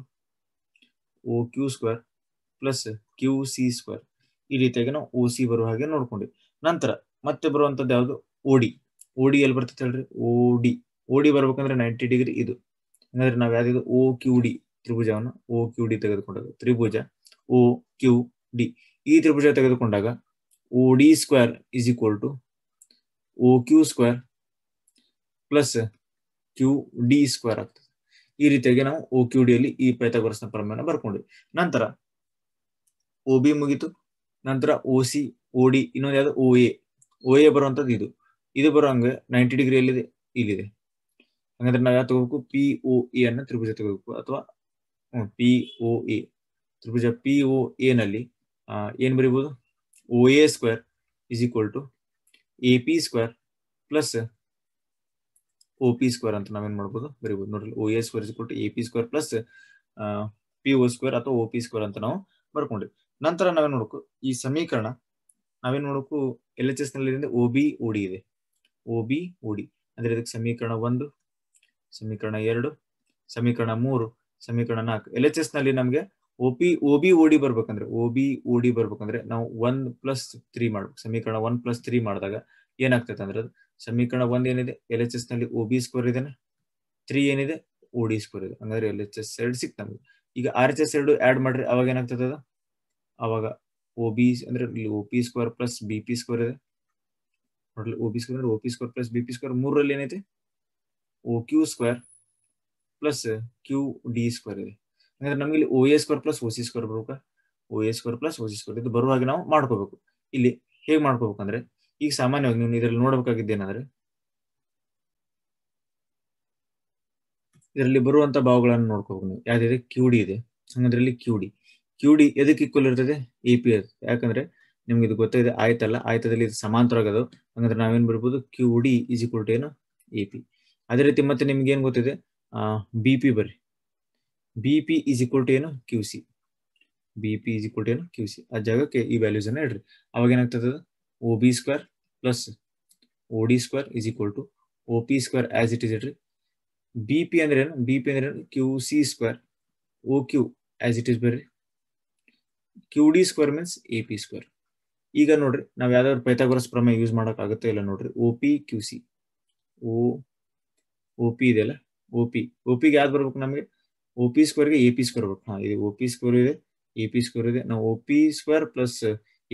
O Q square plus Q C square ಈ ರೀತಿಯಾಗಿ ನಾವು ಒ ಸಿ ಬರುವ ಹಾಗೆ ನೋಡ್ಕೊಂಡ್ವಿ ನಂತರ ಮತ್ತೆ ಬರುವಂತದ್ದು ಯಾವುದು ಓಡಿ ಡಿ ಎಲ್ಲಿ ಬರ್ತದೆ ಹೇಳ್ರಿ ಓ ಡಿ ಓ ಡಿ ಬರ್ಬೇಕಂದ್ರೆ ನೈಂಟಿ ಡಿಗ್ರಿ ಇದು ಅಂದ್ರೆ ನಾವು ಯಾವ್ದು ಓ ಕ್ಯೂ ಡಿ ತ್ರಿಭುಜವನ್ನು ಓ ಕ್ಯೂ ಡಿ ತೆಗೆದುಕೊಂಡಾಗ ತ್ರಿಭುಜ ಓ ಕ್ಯೂ ಡಿ ಈ ತ್ರಿಭುಜ ತೆಗೆದುಕೊಂಡಾಗ O D square is equal to Q square plus Q D square ಆಗ್ತದೆ ಈ ರೀತಿಯಾಗಿ ನಾವು ಓ ಕ್ಯೂ ಡಿಯಲ್ಲಿ ಈ ಪೈಥಾಗೋರಸ್ನ ಪ್ರಮಾಣ ಬರ್ಕೊಂಡ್ವಿ ನಂತರ ಒ ಬಿ ಮುಗಿತು ನಂತರ ಓ ಸಿ ಓ ಡಿ ಇನ್ನೊಂದು ಯಾವುದು ಓ ಎ ಓ ಎ ಬರುವಂಥದ್ದು ಇದು ಇದು ಬರೋ ಹಂಗೆ ನೈಂಟಿ ಡಿಗ್ರಿ ಎಲ್ಲಿದೆ ಇಲ್ಲಿದೆ ಹಂಗಂದ್ರೆ ನಾವು ಯಾವ ತಗೋಬೇಕು ಪಿ ಓ ಎ ಅನ್ನ ತ್ರಿಭುಜ ತಗೋಬೇಕು ಅಥವಾ ಪಿ ಒ ಎ ತ್ರಿಭುಜ ಪಿ ಒ ನಲ್ಲಿ ಏನು ಬರಿಬೋದು O A square is equal to A P square plus O P square ಅಂತ ನಾವೇನು ಮಾಡ್ಬೋದು ಬರೀಬಹುದು ನೋಡ್ರಿ ಒ ಎ ಸ್ಕ್ವೇರ್ ಕೊಟ್ಟು A P square plus P O square ಅಥವಾ ಒ ಪಿ ಸ್ಕ್ವೇರ್ ಅಂತ ನಾವು ಬರ್ಕೊಂಡ್ವಿ ನಂತರ ನಾವೇನ್ ನೋಡಬೇಕು ಈ ಸಮೀಕರಣ ನಾವೇನ್ ನೋಡಬೇಕು ಎಲ್ ಎಚ್ ಎಸ್ ನಲ್ಲಿ ಓ ಬಿ ಓಡಿ ಇದೆ ಒ ಬಿ ಓಡಿ ಅಂದ್ರೆ ಇದಕ್ಕೆ ಸಮೀಕರಣ ಒಂದು ಸಮೀಕರಣ ಎರಡು ಸಮೀಕರಣ ಮೂರು ಸಮೀಕರಣ ನಾಲ್ಕು ಎಲ್ ಎಚ್ ಎಸ್ ನಲ್ಲಿ ನಮಗೆ ಪಿ ಓ ಬಿ ಓಡಿ ಬರ್ಬೇಕಂದ್ರೆ ಓ ಬಿ ಓಡಿ ಬರ್ಬೇಕಂದ್ರೆ ನಾವು ಒನ್ ಪ್ಲಸ್ ತ್ರೀ ಮಾಡ್ಬೇಕು ಸಮೀಕರಣ ಒನ್ ಪ್ಲಸ್ ತ್ರೀ ಮಾಡಿದಾಗ ಏನಾಗ್ತೈತೆ ಅಂದ್ರೆ ಸಮೀಕರಣ ಒಂದ್ ಏನಿದೆ ಎಲ್ ಎಚ್ ಎಸ್ ನಲ್ಲಿ ಓ ಬಿ ಸ್ಕೋರ್ ಇದೆ ತ್ರೀ ಏನಿದೆ ಓ ಡಿ ಸ್ಕೋರ್ ಇದೆ ಅಂದ್ರೆ ಎಲ್ ಎಚ್ ಎಸ್ ಎರಡು ಸಿಕ್ತ ನಮ್ಗೆ ಈಗ ಆರ್ ಎಚ್ ಎಸ್ ಎರಡು ಆಡ್ ಮಾಡ್ರಿ ಅವಾಗ ಏನಾಗ್ತದ ಅವಾಗ ಓ ಬಿ ಅಂದ್ರೆ ಇಲ್ಲಿ O P square plus B P square ಇದೆ ನೋಡ್ಲಿ ಓ ಬಿ ಸ್ಕೋರ್ ಅಂದ್ರೆ O P square plus B P square ಮೂರಲ್ಲಿ ಏನೈತೆ O Q square plus Q D square ಇದೆ ಯಾಕಂದ್ರೆ ನಮ್ಗೆ ಇಲ್ಲಿ O A square plus O C square ಬರಬೇಕಾ O A square plus O C square ಇದು ಬರುವಾಗ ನಾವು ಮಾಡ್ಕೋಬೇಕು ಇಲ್ಲಿ ಹೇಗೆ ಮಾಡ್ಕೋಬೇಕಂದ್ರೆ ಈಗ ಸಾಮಾನ್ಯವಾಗಿ ನೀವು ಇದರಲ್ಲಿ ಏನಂದ್ರೆ ಇದರಲ್ಲಿ ಬರುವಂತ ಭಾವಗಳನ್ನು ನೋಡ್ಕೋಬೇಕು ನೀವು ಯಾವ್ದಿದೆ ಕ್ಯೂ ಡಿ ಇದೆ ಹಂಗಂದ್ರೆ ಇಲ್ಲಿ ಕ್ಯೂ ಡಿ ಕ್ಯೂ ಡಿ ಎದಕ್ಕೆ ಈಕ್ವಲ್ ಇರ್ತದೆ ಎ ಪಿ ಯಾಕಂದ್ರೆ ನಿಮ್ಗೆ ಇದು ಗೊತ್ತಿದೆ ಆಯ್ತಲ್ಲ ಆಯ್ತದಲ್ಲಿ ಇದು ಆಗೋದು ಹಂಗಂದ್ರೆ ನಾವೇನ್ ಬರ್ಬೋದು Q D is equal to ಏನು ಎ ಪಿ ಅದೇ ರೀತಿ ಮತ್ತೆ ನಿಮ್ಗೆ ಏನ್ ಗೊತ್ತಿದೆ ಬಿ ಪಿ ಬರ್ರಿ bp = qc bp = qc આ જગ્યા કે વેલ્યુઝ એનડ રી આવગેન અકતત ઓb² + od² = op² as it is રી bp એનડ રી bp and qc² oq as it is રી qd² મીન્સ ap² ಈಗ ನೋಡಿ ನಾವು યાદ ઓર પાયથાગોરસ પ્રમેય યુઝ ಮಾಡક આવતું એલા ನೋಡಿ op qc o op એટલે op op યાદ ಬರಬೇಕು ನಮಗೆ ಓ ಪಿ ಸ್ಕ್ವೇರ್ಗೆ ಎ ಪಿ ಸ್ಕ್ವೇರ್ ಬೇಕು ಹಾಂ ಇದು ಒ ಪಿ ಸ್ಕ್ವೇರ್ ಇದೆ ಎ ಪಿ ಸ್ಕ್ವೇರ್ ಇದೆ ನಾವು O P square plus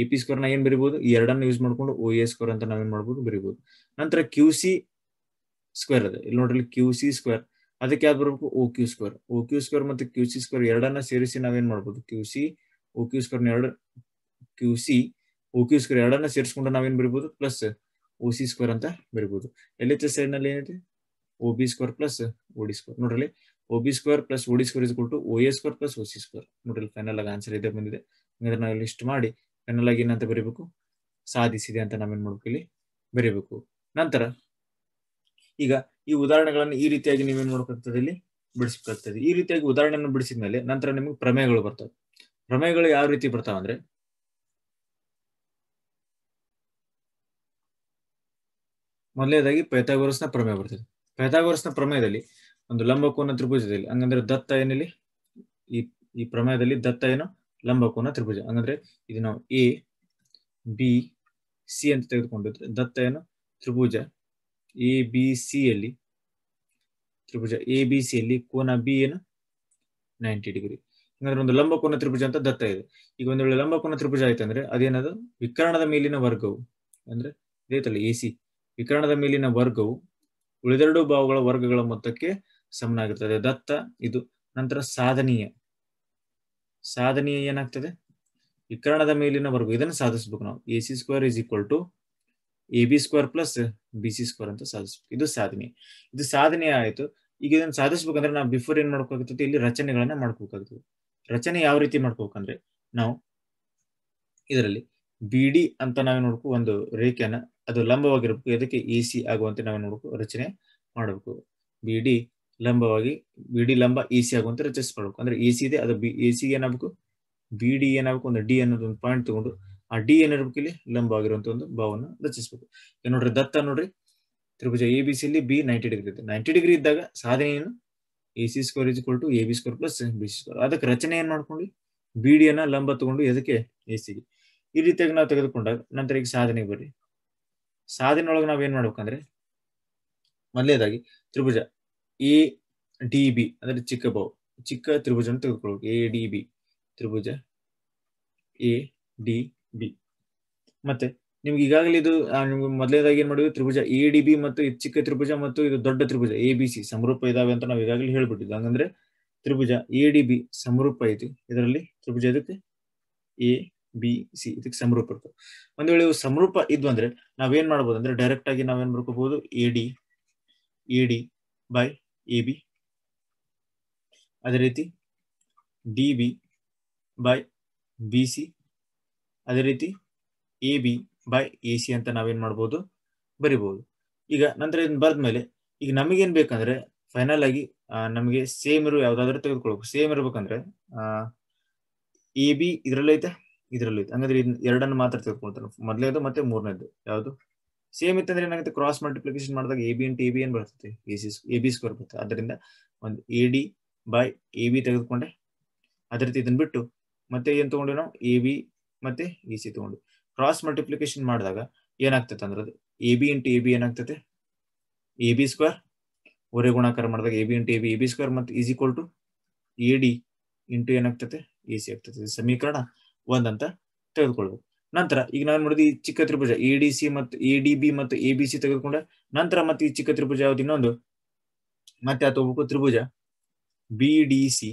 A P ಸ್ಕ್ವೇರ್ನ ಏನು ಬರಿಬೋದು ಈ ಎರಡನ್ನು ಯೂಸ್ ಮಾಡ್ಕೊಂಡು ಓ ಎ ಸ್ಕ್ವೇರ್ ಅಂತ ನಾವೇನು ಮಾಡ್ಬೋದು ಬರಿಬೋದು ನಂತರ ಕ್ಯೂ ಸಿ ಸ್ಕ್ವೇರ್ ಅದೇ ಇಲ್ಲಿ ನೋಡ್ರಿ ಕ್ಯೂ ಸಿ ಸ್ಕ್ವೇರ್ ಅದಕ್ಕೆ ಯಾವ್ದು ಬರಬೇಕು O Q square O Q square ಮತ್ತು ಕ್ಯೂ ಸಿ ಸ್ಕ್ವೇರ್ ಎರಡನ್ನ ಸೇರಿಸಿ ನಾವೇನ್ ಮಾಡ್ಬೋದು Q C O Q square ಎರಡು Q C O Q square ಎರಡನ್ನ ಸೇರಿಸ್ಕೊಂಡು ನಾವೇನ್ ಬರಿಬೋದು ಪ್ಲಸ್ ಓ ಸಿ ಸ್ಕ್ವೇರ್ ಅಂತ ಬರಿಬೋದು ಎಲ್ ಎಚ್ ಎಸ್ ಸೈಡ್ ನಲ್ಲಿ ಏನಿದೆ O B square plus O D square ನೋಡ್ರಿ O B B square plus O D square is ಕೊಟ್ಟು O A square plus O C square ನೋಡಿ ಫೈನಲ್ ಆಗಿ ಆನ್ಸರ್ ಇದೆ ಬಂದಿದೆ ಹಂಗಂದ್ರೆ ನಾವು ಲಿಸ್ಟ್ ಮಾಡಿ ಫೈನಲ್ ಆಗಿ ಏನಂತ ಬರೀಬೇಕು ಸಾಧಿಸಿದೆ ಅಂತ ನಾವೇನ್ ಮಾಡ್ಬೇಕು ಇಲ್ಲಿ ಬರೀಬೇಕು ನಂತರ ಈಗ ಈ ಉದಾಹರಣೆಗಳನ್ನು ಈ ರೀತಿಯಾಗಿ ನೀವೇನ್ ಮಾಡ್ಬೇಕಾಗ್ತದೆ ಇಲ್ಲಿ ಬಿಡಿಸ್ಬೇಕಾಗ್ತದೆ ಈ ರೀತಿಯಾಗಿ ಉದಾಹರಣೆಯನ್ನು ಬಿಡಿಸಿದ ಮೇಲೆ ನಂತರ ನಿಮಗೆ ಪ್ರಮೇಯಗಳು ಬರ್ತವೆ ಪ್ರಮೇಯಗಳು ಯಾವ ರೀತಿ ಬರ್ತಾವ ಅಂದ್ರೆ ಮೊದಲನೇದಾಗಿ ಪೈಥಾಗೋರಸ್ನ ಪ್ರಮೇಯ ಬರ್ತದೆ ಪೈಥಾಗೋರಸ್ನ ಪ್ರಮೇಯದಲ್ಲಿ ಒಂದು ಲಂಬಕೋನ ತ್ರಿಭುಜದಲ್ಲಿ ಹಂಗಂದ್ರೆ ದತ್ತ ಏನಲ್ಲಿ ಈ ಈ ಪ್ರಮೇಯದಲ್ಲಿ ದತ್ತ ಏನು ಲಂಬಕೋನ ತ್ರಿಭುಜ ಹಂಗಂದ್ರೆ ಇದು ನಾವು ಎ ಬಿ ಸಿ ಅಂತ ತೆಗೆದುಕೊಂಡಿದ್ರೆ ದತ್ತ ಏನು ತ್ರಿಭುಜ ಎ ಬಿ ಸಿ ಯಲ್ಲಿ ತ್ರಿಭುಜ ಎ ಬಿ ಸಿ ಅಲ್ಲಿ ಕೋನ ಬಿ ಏನು ನೈಂಟಿ ಡಿಗ್ರಿ ಹಂಗಂದ್ರೆ ಒಂದು ಲಂಬಕೋನ ತ್ರಿಭುಜ ಅಂತ ದತ್ತ ಇದೆ ಈಗ ಒಂದು ವೇಳೆ ಲಂಬಕೋನ ತ್ರಿಭುಜ ಆಯ್ತಂದ್ರೆ ಅದೇನದು ವಿಕರಣದ ಮೇಲಿನ ವರ್ಗವು ಅಂದ್ರೆ ತಲೆ ಎ ಸಿ ವಿಕರಣದ ಮೇಲಿನ ವರ್ಗವು ಉಳಿದೆರಡು ಭಾವಗಳ ವರ್ಗಗಳ ಮೊತ್ತಕ್ಕೆ ಸಮನಾಗಿರ್ತದೆ ದತ್ತ ಇದು ನಂತರ ಸಾಧನೀಯ ಸಾಧನೀಯ ಏನಾಗ್ತದೆ ವಿಕರಣದ ಮೇಲಿನ ವರ್ಗ ಇದನ್ನು ಸಾಧಿಸ್ಬೇಕು ನಾವು A C square is equal to A B square plus B C square ಅಂತ ಸಾಧಿಸ್ಬೇಕು ಇದು ಸಾಧನೆ ಇದು ಸಾಧನೆ ಆಯಿತು ಈಗ ಇದನ್ನು ಸಾಧಿಸ್ಬೇಕಂದ್ರೆ ನಾವು ಬಿಫೋರ್ ಏನ್ ಮಾಡ್ಬೇಕಾಗ್ತದೆ ಇಲ್ಲಿ ರಚನೆಗಳನ್ನ ಮಾಡ್ಕೋಬೇಕಾಗ್ತದೆ ರಚನೆ ಯಾವ ರೀತಿ ಮಾಡ್ಕೋಬೇಕಂದ್ರೆ ನಾವು ಇದರಲ್ಲಿ ಬಿ ಡಿ ಅಂತ ನಾವು ನೋಡ್ಕೊ ಒಂದು ರೇಖೆಯನ್ನ ಅದು ಲಂಬವಾಗಿರ್ಬೇಕು ಇದಕ್ಕೆ ಎ ಸಿ ಆಗುವಂತೆ ನಾವು ನೋಡ್ಕೊ ರಚನೆ ಮಾಡಬೇಕು ಬಿ ಡಿ ಲಂಬವಾಗಿ ಬಿ ಡಿ ಲಂಬ ಎ e ಸಿ ಆಗುವಂತ ರಚಿಸ್ಕೊಳ್ಬೇಕು ಅಂದ್ರೆ ಎ e ಸಿ ಇದೆ ಅದು ಬಿ ಎ e ಸಿ ಏನಾಗಬೇಕು ಬಿ ಡಿ ಏನಾಗಬೇಕು ಒಂದು ಡಿ ಅನ್ನೋದು ಒಂದು ಪಾಯಿಂಟ್ ತಗೊಂಡು ಆ ಡಿ ಏನಿರ್ಬೇಕು ಇಲ್ಲಿ ಲಂಬ ಆಗಿರುವಂತ ಒಂದು ಭಾವನ ರಚಿಸ್ಬೇಕು ಈಗ ನೋಡ್ರಿ ದತ್ತ ನೋಡ್ರಿ ತ್ರಿಭುಜ ಎ ಬಿ ಇಲ್ಲಿ ಬಿ ನೈಂಟಿ ಡಿಗ್ರಿ ಇದೆ ನೈಂಟಿ ಡಿಗ್ರಿ ಇದ್ದಾಗ ಸಾಧನೆ ಏನು A C square is to A B square plus B C square ಅದಕ್ಕೆ ರಚನೆ ಏನ್ ಮಾಡ್ಕೊಂಡು ಬಿ ಡಿ ಅನ್ನ ಲಂಬ ತಗೊಂಡು ಎದಕ್ಕೆ ಎ ಸಿಗೆ ಈ ರೀತಿಯಾಗಿ ನಾವು ತೆಗೆದುಕೊಂಡಾಗ ನಂತರ ಈಗ ಸಾಧನೆ ಬರ್ರಿ ಸಾಧನೆ ಒಳಗೆ ನಾವ್ ಏನ್ ಮಾಡ್ಬೇಕಂದ್ರೆ ಮೊದಲೇದಾಗಿ ತ್ರಿಭುಜ ಎ ಡಿ ಬಿ ಅಂದ್ರೆ ಚಿಕ್ಕ ಬಹು ಚಿಕ್ಕ ತ್ರಿಭುಜ ಅಂತ ತೆಗೆದುಕೊಳ್ಳೋದು ಎ ಡಿ ಬಿ ತ್ರಿಭುಜ ಎ ಡಿ ಬಿ ಮತ್ತೆ ನಿಮ್ಗೆ ಈಗಾಗಲೇ ಇದು ನಿಮ್ಗೆ ಮೊದಲನೇದಾಗಿ ಏನ್ ಮಾಡಿದ್ವಿ ತ್ರಿಭುಜ ಎ ಡಿ ಬಿ ಮತ್ತು ಇದು ಚಿಕ್ಕ ತ್ರಿಭುಜ ಮತ್ತು ಇದು ದೊಡ್ಡ ತ್ರಿಭುಜ ಎ ಬಿ ಸಿ ಸಮರೂಪ ಇದಾವೆ ಅಂತ ನಾವು ಈಗಾಗಲೇ ಹೇಳ್ಬಿಟ್ಟಿದ್ದು ಹಂಗಂದ್ರೆ ತ್ರಿಭುಜ ಎ ಡಿ ಬಿ ಸಮರೂಪ ಐತಿ ಇದರಲ್ಲಿ ತ್ರಿಭುಜ ಇದಕ್ಕೆ ಎ ಬಿ ಸಿ ಇದಕ್ಕೆ ಸಮರೂಪ ಇರ್ತದೆ ಒಂದ್ ವೇಳೆ ಸಮರೂಪ ಇದ್ವು ಅಂದ್ರೆ ನಾವೇನ್ ಮಾಡ್ಬೋದು ಅಂದ್ರೆ ಡೈರೆಕ್ಟ್ ಆಗಿ ನಾವೇನ್ ಮಾಡ್ಕೋಬಹುದು A D A D by A B ಅದೇ ರೀತಿ D B by B C ಅದೇ ರೀತಿ A B by A C ಅಂತ ನಾವೇನು ಮಾಡ್ಬೋದು ಬರಿಬೋದು ಈಗ ನಂತರ ಇದನ್ನ ಬರೆದ ಮೇಲೆ ಈಗ ನಮಗೇನು ಬೇಕಂದ್ರೆ ಫೈನಲ್ ಆಗಿ ನಮಗೆ ಸೇಮ್ ಇರೋ ಯಾವುದಾದ್ರೂ ತೆಗೆದುಕೊಳ್ಬೇಕು ಸೇಮ್ ಇರ್ಬೇಕಂದ್ರೆ ಎ ಬಿ ಇದರಲ್ಲೈತೆ ಇದರಲ್ಲೈತೆ ಹಂಗಂದ್ರೆ ಇದನ್ನ ಎರಡನ್ನು ಮಾತ್ರ ತೆಗೆದುಕೊಳ್ತಾರೆ ಮೊದಲೇದು ಮತ್ತೆ ಮೂರನೇದು ಯಾವುದು ಸೇಮ್ ಇತ್ತಂದ್ರೆ ಏನಾಗುತ್ತೆ ಕ್ರಾಸ್ ಮಲ್ಟಿಪ್ಲಿಕೇಶನ್ ಮಾಡಿದಾಗ ಎ ಬಿ ಎನ್ ಎ ಬಿ ಏನ್ ಬರ್ತದೆ A C A B square ಬರ್ತದೆ ಅದರಿಂದ ಒಂದು A D by A B ತೆಗೆದುಕೊಂಡೆ ಅದೇ ರೀತಿ ಇದನ್ನ ಬಿಟ್ಟು ಮತ್ತೆ ಏನ್ ತಗೊಂಡ್ವಿ ನಾವು ಎ ಬಿ ಮತ್ತೆ ಎ ಸಿ ತಗೊಂಡು ಕ್ರಾಸ್ ಮಲ್ಟಿಪ್ಲಿಕೇಶನ್ ಮಾಡಿದಾಗ ಏನಾಗ್ತದೆ ಅಂದ್ರೆ ಅದು A B into A B ಏನಾಗ್ತದೆ ಎ ಬಿ ಸ್ಕ್ವೇರ್ ಒರೆ ಗುಣಾಕಾರ ಮಾಡಿದಾಗ A B into A B A B square ಮತ್ತು is equal to A D into ಏನಾಗ್ತದೆ ಎ ಸಿ ಆಗ್ತದೆ ಸಮೀಕರಣ ಒಂದಂತ ತೆಗೆದುಕೊಳ್ಬೇಕು ನಂತರ ಈಗ ನಾವು ನೋಡಿದ ಈ ಚಿಕ್ಕ ತ್ರಿಭುಜ ಎ ಡಿ ಸಿ ಮತ್ತು ಎ ಡಿ ಬಿ ಮತ್ತು ಎ ಬಿ ಸಿ ತೆಗೆದುಕೊಂಡ ನಂತರ ಮತ್ತೆ ಈ ಚಿಕ್ಕ ತ್ರಿಭುಜ ಯಾವ್ದು ಇನ್ನೊಂದು ಮತ್ತೆ ಅಥವಾ ಉಪ ತ್ರಿಭುಜ ಬಿ ಡಿ ಸಿ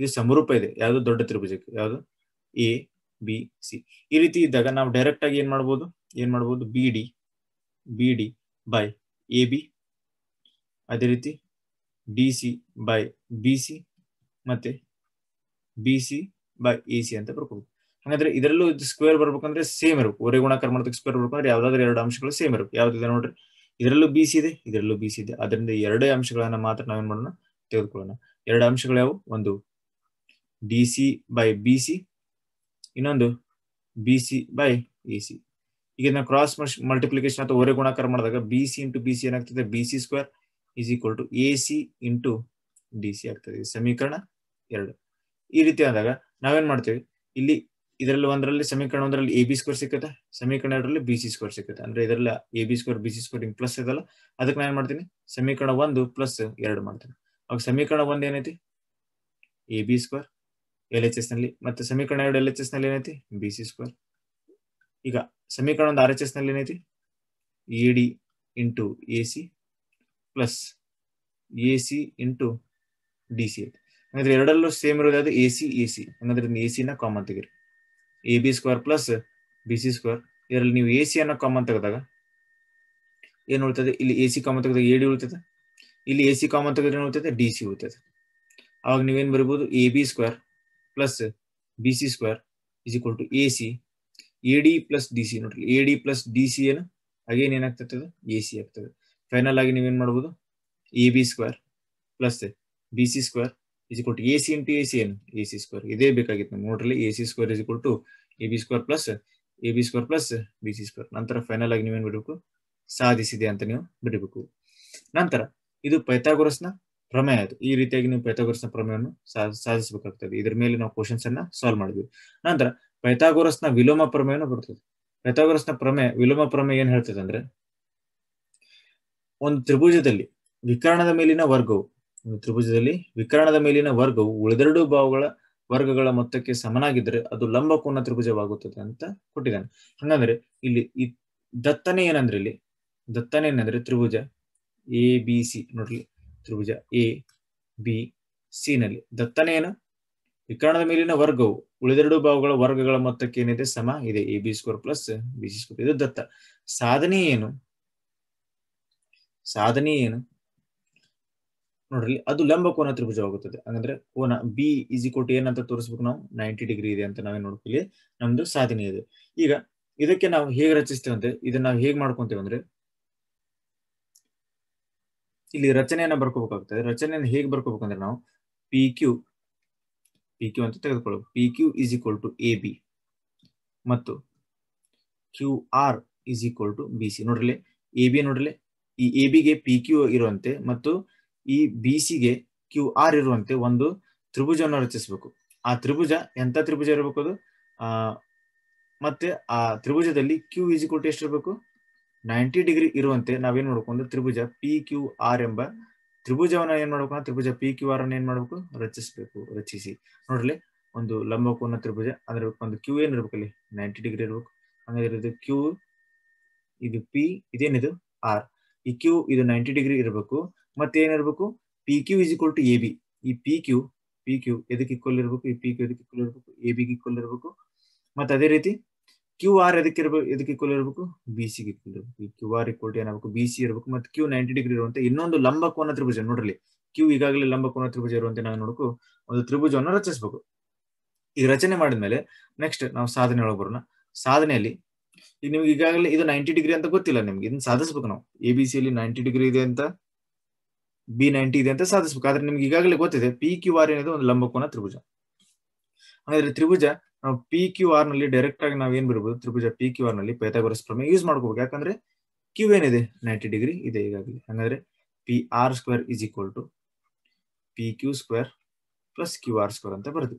ಇದು ಸಮರೂಪ ಇದೆ ಯಾವುದು ದೊಡ್ಡ ತ್ರಿಭುಜಕ್ಕೆ ಯಾವುದು ಎ ಬಿ ಸಿ ಈ ರೀತಿ ಇದ್ದಾಗ ನಾವು ಡೈರೆಕ್ಟ್ ಆಗಿ ಏನ್ ಮಾಡ್ಬೋದು ಏನ್ ಮಾಡ್ಬೋದು B D B D by A B ಅದೇ ರೀತಿ D C by B C ಮತ್ತೆ B C by A C ಅಂತ ಬರ್ಕೋಬೇಕು ಹಾಗಾದ್ರೆ ಇದರಲ್ಲೂ ಸ್ಕ್ವೇರ್ ಬರ್ಬೇಕಂದ್ರೆ ಸೇಮ್ ಇರಬೇಕು ಒರೆ ಗುಣಾಕಾರ ಮಾಡೋದಕ್ಕೆ ಸ್ಕ್ವೇರ್ ಬರ್ಬೇಕಂದ್ರೆ ಯಾವ್ದಾದ್ರು ಎರಡು ಅಂಶಗಳು ಸೇಮ್ ಇರಬೇಕು ಯಾವ್ದಿದೆ ನೋಡ್ರಿ ಇದರಲ್ಲೂ ಬಿ ಸಿ ಇದೆ ಇದರಲ್ಲೂ ಬಿ ಸಿ ಇದೆ ಅದರಿಂದ ಎರಡೇ ಅಂಶಗಳನ್ನ ಮಾತ್ರ ನಾವೇನ್ ಮಾಡೋಣ ತೆಗೆದುಕೊಳ್ಳೋಣ ಎರಡು ಅಂಶಗಳು ಯಾವ ಒಂದು D C by B C ಇನ್ನೊಂದು B C by A C ಈಗ ನಾವು ಕ್ರಾಸ್ ಮಲ್ಟಿಪ್ಲಿಕೇಶನ್ ಅಥವಾ ಒರೆ ಗುಣಾಕಾರ ಮಾಡಿದಾಗ B C into B C ಏನಾಗ್ತದೆ B C square is equal to A C into D C ಆಗ್ತದೆ ಸಮೀಕರಣ ಎರಡು ಈ ರೀತಿ ಆದಾಗ ನಾವೇನ್ ಮಾಡ್ತೀವಿ ಇಲ್ಲಿ ಇದರಲ್ಲಿ ಒಂದರಲ್ಲಿ ಸಮೀಕರಣ ಒಂದರಲ್ಲಿ ಎ ಬಿ ಸ್ಕ್ವೇರ್ ಸಿಕ್ಕತ್ತೆ ಸಮೀಕರಣ ಎರಡರಲ್ಲಿ ಬಿ ಸಿ ಸ್ಕ್ವೇರ್ ಸಿಕ್ಕತ್ತೆ ಅಂದ್ರೆ ಇದರಲ್ಲಿ A B square B C square ಹಿಂಗ್ ಪ್ಲಸ್ ಇದಲ್ಲ ಅದಕ್ಕೆ ನಾನು ಏನ್ ಮಾಡ್ತೀನಿ ಸಮೀಕರಣ ಒಂದು ಪ್ಲಸ್ ಎರಡು ಮಾಡ್ತೀನಿ ಅವಾಗ ಸಮೀಕರಣ ಒಂದ್ ಏನೈತಿ A B square L H S ನಲ್ಲಿ ಮತ್ತೆ ಸಮೀಕರಣ ಎರಡು ಎಲ್ ಎಚ್ ಎಸ್ ನಲ್ಲಿ ಏನೈತಿ ಬಿ ಸಿ ಸ್ಕ್ವೇರ್ ಈಗ ಸಮೀಕರಣ ಒಂದು ಆರ್ ಎಚ್ ಎಸ್ ನಲ್ಲಿ ಏನೈತಿ A D into A C plus A C into D C ಐತಿ ಹಂಗಂದ್ರೆ ಎರಡಲ್ಲೂ ಸೇಮ್ ಇರೋದಾದ್ರೆ ಎ ಸಿ ಎ ಸಿ ಹಂಗಂದ್ರೆ ಎ ಸಿನ ಕಾಮನ್ ತೆಗೀರಿ A B square plus B C square ಇದರಲ್ಲಿ ನೀವು ಎ ಸಿ ಅನ್ನೋ ಕಾಮನ್ ತೆಗೆದಾಗ ಏನ್ ಉಳಿತದೆ ಇಲ್ಲಿ ಎ ಸಿ ಕಾಮನ್ ತೆಗೆದಾಗ ಎ ಡಿ ಉಳಿತದೆ ಇಲ್ಲಿ ಎ ಸಿ ಕಾಮನ್ ತೆಗೆದ್ರೆ ಏನು ಉಳಿತದೆ ಡಿ ಸಿ ಉಳಿತದೆ ಅವಾಗ ನೀವೇನು ಬರೀಬಹುದು A B square plus B C square is equal to A C A D plus D C ನೋಡ್ರಿ A D plus D C ಏನು ಅಗೇನ್ ಏನಾಗ್ತದೆ ಎ ಸಿ ಆಗ್ತದೆ ಫೈನಲ್ ಆಗಿ ನೀವೇನ್ ಮಾಡ್ಬೋದು A B square plus B C square is equal to A C into A C ಎನ್ A C square ಇದೇ ಬೇಕಾಗಿತ್ತು ನೋಡ್ರಲ್ಲಿ A C square is equal to A B square plus A B square plus B C square ನಂತರ final ಆಗಿ ನೀವೇನು ಬಿಡಬೇಕು ಸಾಧಿಸಿದೆ ಅಂತ ನೀವು ಬಿಡಬೇಕು ನಂತರ ಇದು ಪೈಥಾಗೋರಸ್ನ ಪ್ರಮೇಯ ಅದು ಈ ರೀತಿಯಾಗಿ ನೀವು ಪೈಥಾಗೋರಸ್ನ ಪ್ರಮೇಯವನ್ನು ಸಾಧಿಸಬೇಕಾಗ್ತದೆ ಇದರ ಮೇಲೆ ನಾವು ಕ್ವಶನ್ಸ್ ಅನ್ನ ಸಾಲ್ವ್ ಮಾಡಿದ್ವಿ ನಂತರ ಪೈಥಾಗೋರಸ್ನ ವಿಲೋಮ ಪ್ರಮೇಯನ ಬರ್ತದೆ ಪೈಥಾಗೋರಸ್ನ ಪ್ರಮೇಯ ವಿಲೋಮ ಪ್ರಮೇಯ ಏನ್ ಹೇಳ್ತದೆ ಅಂದ್ರೆ ಒಂದು ತ್ರಿಭುಜದಲ್ಲಿ ವಿಕರಣದ ಮೇಲಿನ ವರ್ಗವು ತ್ರಿಭುಜದಲ್ಲಿ ವಿಕರಣದ ಮೇಲಿನ ವರ್ಗವು ಉಳಿದೆರಡು ಭಾವಗಳ ವರ್ಗಗಳ ಮೊತ್ತಕ್ಕೆ ಸಮನಾಗಿದ್ದರೆ ಅದು ಲಂಬಕೋನ ತ್ರಿಭುಜವಾಗುತ್ತದೆ ಅಂತ ಕೊಟ್ಟಿದ್ದಾನೆ ಹಂಗಂದ್ರೆ ಇಲ್ಲಿ ಈ ದತ್ತನೆ ಏನಂದ್ರೆ ಇಲ್ಲಿ ದತ್ತನೆ ಏನಂದ್ರೆ ತ್ರಿಭುಜ ಎ ಬಿ ಸಿ ನೋಡ್ರಿ ತ್ರಿಭುಜ ಎ ಬಿ ಸಿ ನಲ್ಲಿ ದತ್ತನೆ ಏನು ವಿಕರಣದ ಮೇಲಿನ ವರ್ಗವು ಉಳಿದೆರಡು ಭಾವಗಳ ವರ್ಗಗಳ ಮೊತ್ತಕ್ಕೆ ಏನಿದೆ ಸಮ ಇದೆ A B square plus B C square ಇದು ದತ್ತ ಸಾಧನೆ ಏನು ಸಾಧನೆ ಏನು ನೋಡ್ರಿ ಅದು ಲಂಬ ಕೋನ ತ್ರಿಭುಜವಾಗುತ್ತದೆ ಅಂದ್ರೆ ಕೋನ ಬಿ ಈಸ್ ಈಕ್ವಲ್ ಟು ಏನ್ ಅಂತ ತೋರಿಸ್ಬೇಕು ನಾವು ನೈಂಟಿ ಡಿಗ್ರಿ ಇದೆ ಅಂತ ನಾವೇ ನೋಡ್ಕೊಳ್ಳಿ ನಮ್ದು ಸಾಧನೆ ಇದೆ ಈಗ ಇದಕ್ಕೆ ನಾವು ಹೇಗೆ ರಚಿಸ್ತೇವೆ ಅಂದ್ರೆ ಇದನ್ನ ನಾವು ಹೇಗೆ ಮಾಡ್ಕೊಂತೇವೆ ಅಂದ್ರೆ ಇಲ್ಲಿ ರಚನೆಯನ್ನ ಬರ್ಕೋಬೇಕಾಗ್ತದೆ ರಚನೆಯನ್ನು ಹೇಗೆ ಅಂದ್ರೆ ನಾವು ಪಿ ಕ್ಯೂ ಪಿ ಕ್ಯೂ ಅಂತ ತೆಗೆದುಕೊಳ್ಬೇಕು P Q is equal to A B ಮತ್ತು Q R is equal to B C ನೋಡ್ರಿ ಎ ಬಿ ನೋಡ್ರಿ ಈ ಎ ಬಿಗೆ ಪಿ ಕ್ಯೂ ಇರುವಂತೆ ಮತ್ತು ಈ ಬಿಸಿಗೆ ಕ್ಯೂ ಆರ್ ಇರುವಂತೆ ಒಂದು ತ್ರಿಭುಜವನ್ನು ರಚಿಸಬೇಕು ಆ ತ್ರಿಭುಜ ಎಂತ ತ್ರಿಭುಜ ಇರಬೇಕು ಅದು ಆ ಮತ್ತೆ ಆ ತ್ರಿಭುಜದಲ್ಲಿ ಕ್ಯೂ ಎಷ್ಟು ಇರಬೇಕು ನೈಂಟಿ ಡಿಗ್ರಿ ಇರುವಂತೆ ನಾವೇನ್ ಮಾಡ್ಕೊಂಡು ತ್ರಿಭುಜ ಪಿ ಕ್ಯೂ ಆರ್ ಎಂಬ ತ್ರಿಭುಜವನ್ನ ಏನ್ ಮಾಡ್ಬೇಕು ತ್ರಿಭುಜ ಪಿ ಕ್ಯೂ ಆರ್ ಅನ್ನ ಏನ್ ಮಾಡ್ಬೇಕು ರಚಿಸಬೇಕು ರಚಿಸಿ ನೋಡ್ಲಿ ಒಂದು ಲಂಬಕೋನ ತ್ರಿಭುಜ ಅಂದ್ರೆ ಒಂದು ಕ್ಯೂ ಏನ್ ಇರ್ಬೇಕು ಅಲ್ಲಿ ನೈಂಟಿ ಡಿಗ್ರಿ ಇರ್ಬೇಕು ಹಂಗಾದ್ರೆ ಇದು ಕ್ಯೂ ಇದು ಪಿ ಇದೇನಿದು ಆರ್ ಈ ಕ್ಯೂ ಇದು ನೈಂಟಿ ಡಿಗ್ರಿ ಇರಬೇಕು ಮತ್ತೇನಿರ್ಬೇಕು P Q is equal to A B ಈ ಪಿ ಕ್ಯೂ ಪಿ ಕ್ಯೂ ಎದಕ್ಕೆ ಈಕ್ವಲ್ ಇರಬೇಕು ಈ ಪಿ ಕ್ಯೂ ಎದಕ್ಕೆ ಇರಬೇಕು ಎ ಬಿಗೆ ಈಕ್ವಲ್ ಇರಬೇಕು ಮತ್ತೆ ಅದೇ ರೀತಿ ಕ್ಯೂ ಆರ್ ಎದಕ್ಕೆ ಇರಬೇಕು ಎದಕ್ಕೆ ಈಕ್ವಲ್ ಇರಬೇಕು ಬಿ ಸಿಗೆ ಈಕ್ವಲ್ ಇರಬೇಕು ಈ ಕ್ಯೂ ಆರ್ ಈಕ್ವಲ್ ಟು ಏನಾಗಬೇಕು ಬಿ ಸಿ ಇರಬೇಕು ಮತ್ತೆ ಕ್ಯೂ ನೈಂಟಿ ಡಿಗ್ರಿ ಇರುವಂತೆ ಇನ್ನೊಂದು ಲಂಬ ಕೋನ ತ್ರಿಭುಜ ನೋಡ್ರಿ ಕ್ಯೂ ಈಗಾಗಲೇ ಲಂಬ ಕೋನ ತ್ರಿಭುಜ ಇರುವಂತೆ ನಾವು ನೋಡಕು ಒಂದು ತ್ರಿಭುಜವನ್ನು ರಚಿಸಬೇಕು ಈಗ ರಚನೆ ಮಾಡಿದ್ಮೇಲೆ ನೆಕ್ಸ್ಟ್ ನಾವು ಸಾಧನೆ ಒಳಗೆ ಬರೋಣ ಸಾಧನೆಯಲ್ಲಿ ಈಗ ನಿಮ್ಗೆ ಈಗಾಗಲೇ ಇದು ನೈಂಟಿ ಡಿಗ್ರಿ ಅಂತ ಗೊತ್ತಿಲ್ಲ ನಿಮ್ಗೆ ಇದನ್ನ ಸಾಧಿಸ್ಬೇಕು ನಾವು ಎ ಬಿ ಸಿ ಅಲ್ಲಿ ನೈಂಟಿ ಡಿಗ್ರಿ ಇದೆ ಅಂತ ಬಿ ನೈಂಟಿ ಇದೆ ಅಂತ ಸಾಧಿಸಬೇಕು ಆದ್ರೆ ನಿಮ್ಗೆ ಈಗಾಗಲೇ ಗೊತ್ತಿದೆ ಪಿ ಕ್ಯೂ ಆರ್ ಏನಿದೆ ಒಂದು ಲಂಬಕೋನ ತ್ರಿಭುಜ ಹಾಗಾದ್ರೆ ತ್ರಿಭುಜ ನಾವು ಪಿ ಕ್ಯೂ ಆರ್ ನಲ್ಲಿ ಡೈರೆಕ್ಟ್ ಆಗಿ ನಾವು ಏನ್ ಬರ್ಬೋದು ತ್ರಿಭುಜ ಪಿ ಕ್ಯೂ ಆರ್ ನಲ್ಲಿ ಪೈಥಾಗೋರಸ್ ಪ್ರಮೇಯ ಯೂಸ್ ಮಾಡ್ಕೋಬೇಕು ಯಾಕಂದ್ರೆ ಕ್ಯೂ ಏನಿದೆ ನೈಂಟಿ ಡಿಗ್ರಿ ಇದೆ ಈಗಾಗಲೇ ಹಂಗಾದ್ರೆ P R square is equal to P Q square plus Q R square ಅಂತ ಬರೆದು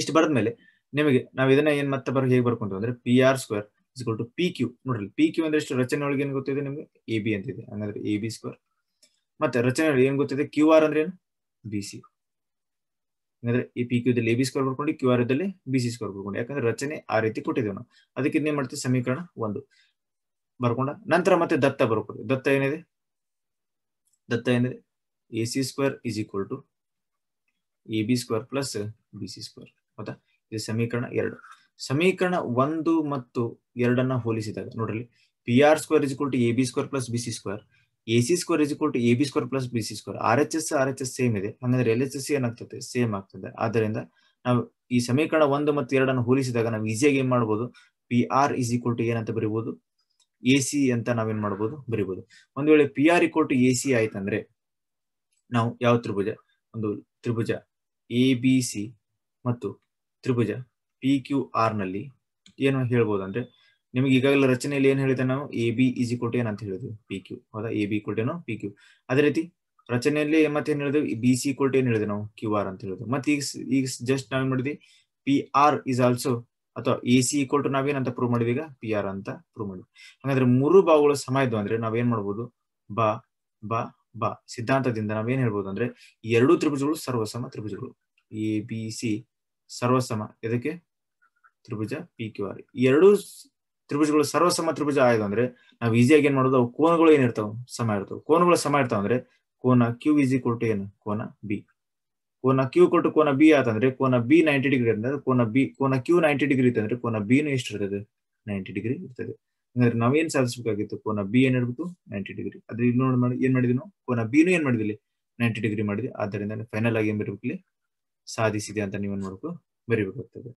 ಇಷ್ಟು ಬರೆದ್ಮೇಲೆ ನಿಮಗೆ ನಾವ್ ಇದನ್ನ ಏನ್ ಮತ್ತೆ ಬರೋ ಹೇಗೆ ಬರ್ಕೊಂತೀವಿ ಅಂದ್ರೆ P R square is equal to P Q ನೋಡ್ರಿ ಪಿ ಕ್ಯೂ ಅಂದ್ರೆ ಎಷ್ಟು ರಚನೆ ಒಳಗೆ ಏನ್ ಗೊತ್ತಿದೆ ನಿಮ್ಗೆ ಎ ಬಿ ಅಂತಿದೆ ಹಂಗಂದ್ರೆ ಎ ಬಿ ಸ್ಕ್ವೇರ್ ಮತ್ತೆ ರಚನೆ ಏನ್ ಗೊತ್ತಿದೆ ಕ್ಯೂ ಆರ್ ಅಂದ್ರೆ ಏನು ಬಿ ಸಿ ಈ ಪಿ ಕ್ಯೂದಲ್ಲಿ ಎ ಬಿ ಸ್ಕೋರ್ ಬರ್ಕೊಂಡು ಕ್ಯೂ ಆರ್ ಇದ್ದಲ್ಲಿ ಬಿ ಸಿ ಸ್ಕೋರ್ ಬರ್ಕೊಂಡು ಯಾಕಂದ್ರೆ ರಚನೆ ಆ ರೀತಿ ಕೊಟ್ಟಿದ್ದೇವೆ ನಾವು ಅದಕ್ಕೆ ಇನ್ನೇನ್ ಮಾಡ್ತೀವಿ ಸಮೀಕರಣ ಒಂದು ಬರ್ಕೊಂಡ ನಂತರ ಮತ್ತೆ ದತ್ತ ಬರ್ಕೊಂಡು ದತ್ತ ಏನಿದೆ ದತ್ತ ಏನಿದೆ A C square is equal to A B square plus B C square ಹೌದಾ ಇದು ಸಮೀಕರಣ ಎರಡು ಸಮೀಕರಣ ಒಂದು ಮತ್ತು ಎರಡನ್ನ ಹೋಲಿಸಿದಾಗ ನೋಡ್ರಿ P R square is equal to A B square plus B C square A C square is equal to A B square plus B C square R H S R H S same ಇದೆ ಹಂಗಂದ್ರೆ L H S ಏನಾಗ್ತದೆ same ಆಗ್ತದೆ ಆದ್ದರಿಂದ ನಾವು ಈ ಸಮೀಕರಣ ಒಂದು ಮತ್ತು ಎರಡನ್ನು ಹೋಲಿಸಿದಾಗ ನಾವು ಈಸಿಯಾಗಿ ಏನ್ ಮಾಡ್ಬೋದು P R is equal to ಏನಂತ ಬರೀಬಹುದು ಎ ಸಿ ಅಂತ ನಾವೇನ್ ಮಾಡಬಹುದು ಬರೀಬಹುದು ಒಂದು ವೇಳೆ P R equal to A C ಆಯ್ತಂದ್ರೆ ನಾವು ಯಾವ ತ್ರಿಭುಜ ಒಂದು ತ್ರಿಭುಜ ಎ ಬಿ ಸಿ ಮತ್ತು ತ್ರಿಭುಜ ಪಿ ಕ್ಯೂ ಆರ್ ನಲ್ಲಿ ಏನು ಹೇಳ್ಬೋದು ಅಂದ್ರೆ ನಿಮಗೆ ಈಗಾಗಲೇ ರಚನೆಯಲ್ಲಿ ಏನ್ ಹೇಳಿದೆ ನಾವು A B is equal to ಏನ್ ಅಂತ ಹೇಳಿದ್ವಿ ಪಿ ಕ್ಯೂ ಹೌದಾ A B equal to P Q ಅದೇ ರೀತಿ ರಚನೆಯಲ್ಲಿ ಮತ್ತೇನ್ ಹೇಳಿದ್ವಿ ಬಿ ಸಿ ಈಕ್ವಲ್ ಟು ಏನ್ ಹೇಳಿದೆ ನಾವು ಕ್ಯೂ ಆರ್ ಅಂತ ಹೇಳಿದ್ವಿ ಮತ್ತೆ ಈಗ ಈಗ ಜಸ್ಟ್ ನಾವೇನ್ ಮಾಡಿದ್ವಿ ಪಿ ಆರ್ ಇಸ್ ಆಲ್ಸೋ ಅಥವಾ ಎ ಸಿ ಈಕ್ವಲ್ ಟು ಅಂತ ಪ್ರೂವ್ ಮಾಡಿದ್ವಿ ಈಗ ಪಿ ಆರ್ ಅಂತ ಪ್ರೂವ್ ಮಾಡಿದ್ವಿ ಹಾಗಾದ್ರೆ ಮೂರು ಬಾವುಗಳು ಸಮ ಇದ್ವು ಅಂದ್ರೆ ನಾವೇನ್ ಮಾಡ್ಬೋದು ಬಾ ಬಾ ಬಾ ಸಿದ್ಧಾಂತದಿಂದ ನಾವೇನ್ ಹೇಳ್ಬೋದು ಅಂದ್ರೆ ಎರಡು ತ್ರಿಭುಜಗಳು ಸರ್ವಸಮ ತ್ರಿಭುಜಗಳು ಎ ಬಿ ಸಿ ಸರ್ವಸಮ ಇದಕ್ಕೆ ತ್ರಿಭುಜ ಪಿ ಕ್ಯೂ ಆರ್ ಎರಡು ತ್ರಿಭುಜಗಳು ಸರ್ವಸಮ ತ್ರಿಭುಜ ಆಯ್ತು ಅಂದ್ರೆ ನಾವು ಈಸಿಯಾಗಿ ಏನ್ ಮಾಡೋದು ಕೋನಗಳು ಏನ್ ಇರ್ತಾವ ಸಮ ಇರ್ತಾವ ಕೋನಗಳು ಸಮ ಇರ್ತಾವ ಅಂದ್ರೆ ಕೋನ ಕ್ಯೂ ಕೊಟ್ಟು ಏನು ಕೋನ ಬಿ ಕೋನ ಕ್ಯೂ ಕೊಟ್ಟು ಕೋನ ಬಿ ಆತಂದ್ರೆ ಕೋನ ಬಿ ನೈಂಟಿ ಡಿಗ್ರಿ ಅಂದ್ರೆ ಕೋನ ಬಿ ಕೋನ ಕ್ಯೂ ನೈಂಟಿ ಡಿಗ್ರಿ ಇತ್ತಂದ್ರೆ ಕೋನ ಬಿನು ಎಷ್ಟು ಇರ್ತದೆ ನೈಂಟಿ ಡಿಗ್ರಿ ಇರ್ತದೆ ಹಂಗಾದ್ರೆ ನಾವೇನ್ ಸಾಧಿಸಬೇಕಾಗಿತ್ತು ಕೋನ ಬಿ ಏನ್ ಹೇಳ್ಬಿಟ್ಟು ನೈಂಟಿ ಡಿಗ್ರಿ ಅದ್ರ ಇಲ್ಲಿ ನೋಡಿ ಏನ್ ಮಾಡಿದ್ವಿ ನಾವು ಕೋನ ಬಿನು ಏನ್ ಮಾಡಿದಲ್ಲಿ ನೈಂಟಿ ಡಿಗ್ರಿ ಮಾಡಿದ್ವಿ ಆದ್ದರಿಂದ ಫೈನಲ್ ಆಗಿ ಏನ್ ಸಾಧಿಸಿದೆ ಅಂತ ನೀವೇನ್ ಮಾಡ್ಬೇಕು ಬರೀಬೇಕಾಗ್ತದೆ